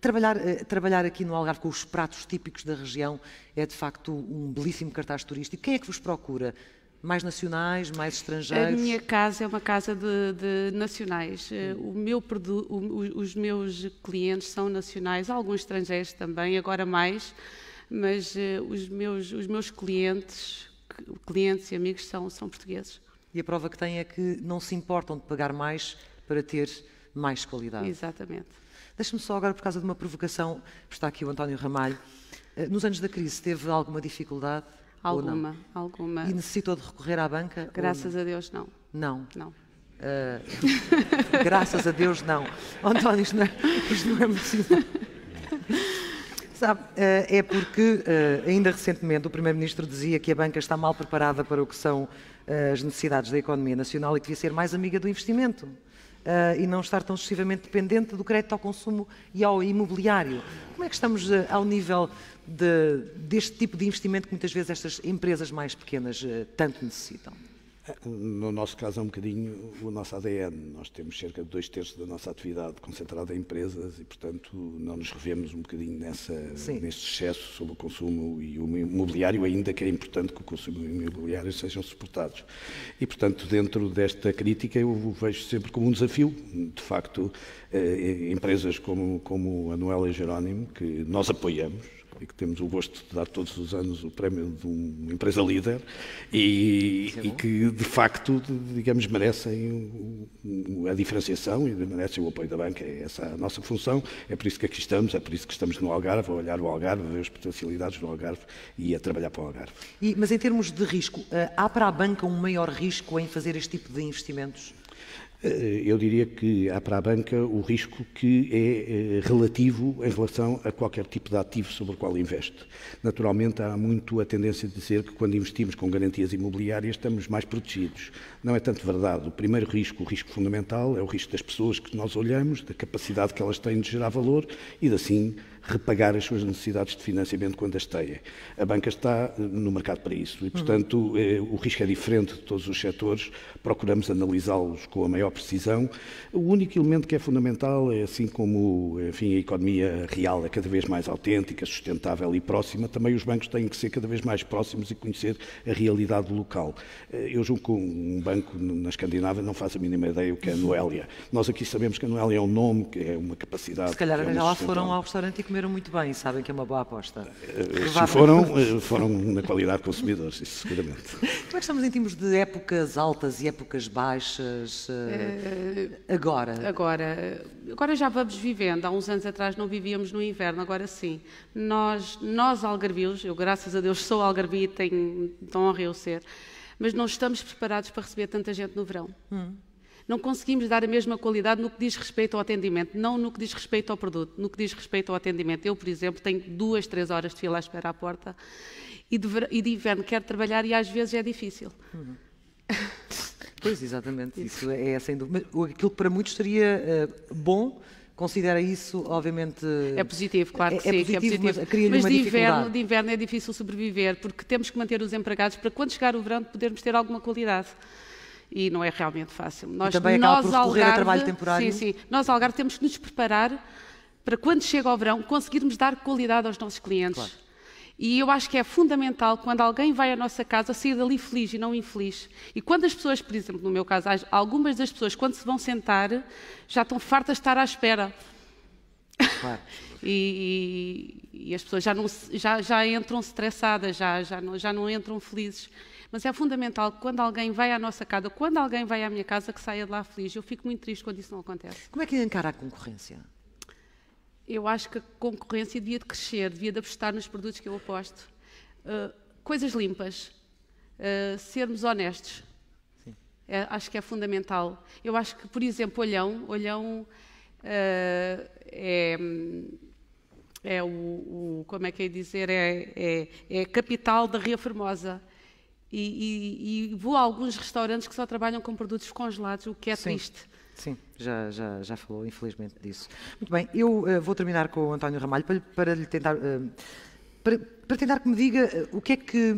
Speaker 4: trabalhar, eh, trabalhar aqui no Algarve com os pratos típicos da região é de facto um belíssimo cartaz turístico. Quem é que vos procura? Mais nacionais, mais estrangeiros? A minha
Speaker 10: casa é uma casa de, de nacionais. Hum. O meu, o, os meus clientes são nacionais, alguns estrangeiros também, agora mais, mas uh, os, meus, os meus clientes, clientes e amigos são, são portugueses.
Speaker 4: E a prova que tem é que não se importam de pagar mais para ter mais qualidade. Exatamente. Deixe-me só agora, por causa de uma provocação, está aqui o António Ramalho. Eh, nos anos da crise, teve alguma dificuldade Alguma, alguma. E necessitou de recorrer à banca? Graças a Deus, não. Não? Não. Uh, graças a Deus, não. Oh, António, isto não é, isto não é possível. Sabe, uh, é porque uh, ainda recentemente o Primeiro-Ministro dizia que a banca está mal preparada para o que são as necessidades da economia nacional e que devia ser mais amiga do investimento uh, e não estar tão excessivamente dependente do crédito ao consumo e ao imobiliário. Como é que estamos uh, ao nível de, deste tipo de investimento que muitas vezes estas empresas mais pequenas eh, tanto necessitam?
Speaker 1: No nosso caso é um bocadinho o nosso ADN. Nós temos cerca de dois terços da nossa atividade concentrada em empresas e, portanto, não nos revemos um bocadinho nessa, nesse excesso sobre o consumo e o imobiliário, ainda que é importante que o consumo e o imobiliário sejam suportados. E, portanto, dentro desta crítica eu o vejo sempre como um desafio. De facto, eh, empresas como, como a Noela e Jerónimo, que nós apoiamos, e que temos o gosto de dar todos os anos o prémio de uma empresa líder e, é e que, de facto, digamos, merecem a diferenciação e merecem o apoio da banca. É essa é a nossa função, é por isso que aqui estamos, é por isso que estamos no Algarve, a olhar o Algarve, a ver as potencialidades do Algarve e a trabalhar para o Algarve.
Speaker 4: E, mas em termos de risco, eh, há para a banca um maior risco em fazer este tipo de investimentos?
Speaker 1: Eh, eu diria que há para a banca o risco que é eh, relativo em relação a qualquer tipo de ativo sobre o qual investe. Naturalmente, há muito a tendência de dizer que quando investimos com garantias imobiliárias estamos mais protegidos. Não é tanto verdade. O primeiro risco, o risco fundamental, é o risco das pessoas que nós olhamos, da capacidade que elas têm de gerar valor e, assim, repagar as suas necessidades de financiamento quando as têm. A banca está eh, no mercado para isso e, portanto, eh, o risco é diferente de todos os setores, procuramos analisá-los com a maior precisão. O único elemento que é fundamental é, assim como enfim, a economia real é cada vez mais autêntica, sustentável e próxima, também os bancos têm que ser cada vez mais próximos e conhecer a realidade local. Eh, eu julgo que um banco na Escandinávia não faz a mínima ideia o que é a Noélia. Nós aqui sabemos que a Noélia é um nome, que é uma capacidade. Se calhar é já lá foram
Speaker 4: ao restaurante e comeram muito bem e sabem que é uma boa aposta. Uh, foram,
Speaker 1: eh, foram na qualidade consumidores, isso seguramente. Como
Speaker 4: é que estamos em termos de épocas altas e épocas baixas? Uh, agora?
Speaker 10: Agora. Agora já vamos vivendo. Há uns anos atrás não vivíamos no inverno, agora sim. Nós, nós algarvios, eu graças a Deus sou algarvi e tenho de honra eu ser, mas não estamos preparados para receber tanta gente no verão. Hum não conseguimos dar a mesma qualidade no que diz respeito ao atendimento, não no que diz respeito ao produto, no que diz respeito ao atendimento. Eu, por exemplo, tenho duas, três horas de fila à espera à porta e de, e de inverno quero trabalhar e às vezes é difícil.
Speaker 4: Uhum. Pois, exatamente, isso é, é sem dúvida. aquilo que para muitos seria uh, bom, considera isso, obviamente. É positivo, claro é, que é, sim, é positivo, é positivo. Mas, mas de, inverno,
Speaker 10: de inverno é difícil sobreviver, porque temos que manter os empregados para quando chegar o verão podermos ter alguma qualidade e não é realmente fácil. Nós, e também acaba nós, por Algarve, a trabalho temporário. Sim, sim. Nós, Algarve, temos que nos preparar para quando chega o verão conseguirmos dar qualidade aos nossos clientes. Claro. E eu acho que é fundamental quando alguém vai à nossa casa sair dali feliz e não infeliz. E quando as pessoas, por exemplo, no meu caso, algumas das pessoas, quando se vão sentar, já estão fartas de estar à espera. Claro. e, e, e, as pessoas já, não, já, já entram estressadas, já, já, não, já não entram felizes. Mas é fundamental que quando alguém vai à nossa casa, quando alguém vai à minha casa, que saia de lá feliz. Eu fico muito triste quando isso não acontece.
Speaker 4: Como é que encara a concorrência?
Speaker 10: Eu acho que a concorrência devia de crescer, devia de apostar nos produtos que eu aposto. Uh, coisas limpas, uh, sermos honestos, é, acho que é fundamental. Eu acho que, por exemplo, Olhão, Olhão uh, é, é o, o, como é que é dizer, é, é, é a capital da Ria Formosa. E, e, e, vou a alguns restaurantes que só trabalham com produtos congelados, o que é Sim. triste.
Speaker 4: Sim, já, já, já falou, infelizmente, disso. Muito bem, eu uh, vou terminar com o António Ramalho para, para lhe tentar. Uh, para, para, tentar que me diga eh, o que é que.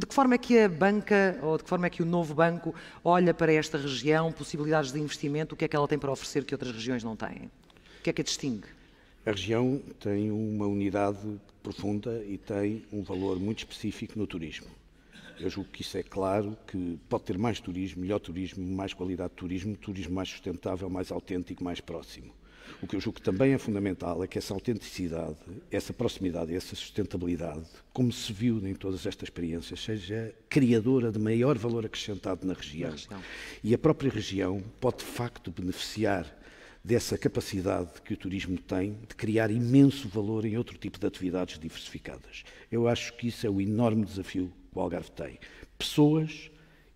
Speaker 4: de que forma é que a banca, ou de que forma é que o novo banco olha para esta região, possibilidades de investimento, o que é que ela tem para oferecer que outras regiões não têm?
Speaker 1: O que é que a distingue? A região tem uma unidade profunda e tem um valor muito específico no turismo. Eu julgo que isso é claro, que pode ter mais turismo, melhor turismo, mais qualidade de turismo, turismo mais sustentável, mais autêntico, mais próximo. O que eu julgo que também é fundamental é que essa autenticidade, essa proximidade, essa sustentabilidade, como se viu em todas estas experiências, seja criadora de maior valor acrescentado na região. E a própria região pode, de facto, beneficiar dessa capacidade que o turismo tem de criar imenso valor em outro tipo de atividades diversificadas. Eu acho que isso é o enorme desafio o Algarve tem. Pessoas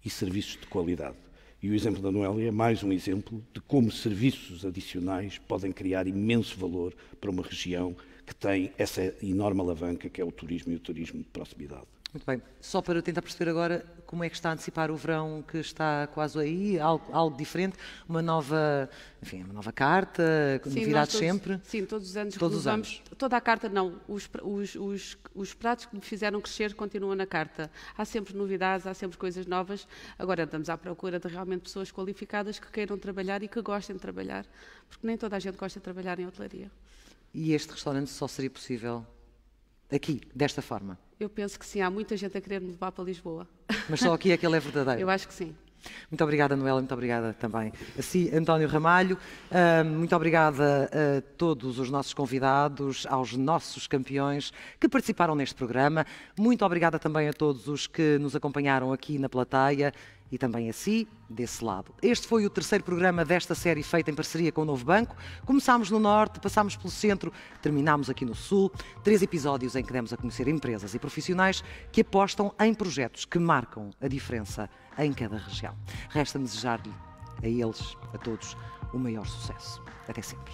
Speaker 1: e serviços de qualidade. E o exemplo da Noélia é mais um exemplo de como serviços adicionais podem criar imenso valor para uma região que tem essa enorme alavanca que é o turismo e o turismo de proximidade.
Speaker 4: Muito bem. Só para tentar perceber agora como é que está a antecipar o verão que está quase aí, algo, algo diferente, uma nova, enfim, uma nova carta, novidades sempre. Sim, todos os anos todos renovamos. Os
Speaker 10: anos. Toda a carta não, os, os, os, os pratos que me fizeram crescer continuam na carta. Há sempre novidades, há sempre coisas novas. Agora estamos à procura de realmente pessoas qualificadas que queiram trabalhar e que gostem de trabalhar, porque nem toda a gente gosta de trabalhar em hotelaria.
Speaker 4: E este restaurante só seria possível Aqui, desta forma?
Speaker 10: Eu penso que sim, há muita gente a querer me levar para Lisboa. Mas só
Speaker 4: aqui é que ele é verdadeiro? Eu acho que sim. Muito obrigada, Noela, muito obrigada também a si, António Ramalho. muito obrigada a todos os nossos convidados, aos nossos campeões que participaram neste programa. Muito obrigada também a todos os que nos acompanharam aqui na plateia e também a si, desse lado. Este foi o terceiro programa desta série feita em parceria com o Novo Banco. Começámos no Norte, passámos pelo Centro, terminámos aqui no Sul. Três episódios em que demos a conhecer empresas e profissionais que apostam em projetos que marcam a diferença em cada região. Resta-me desejar-lhe, a eles, a todos, o maior sucesso. Até sempre.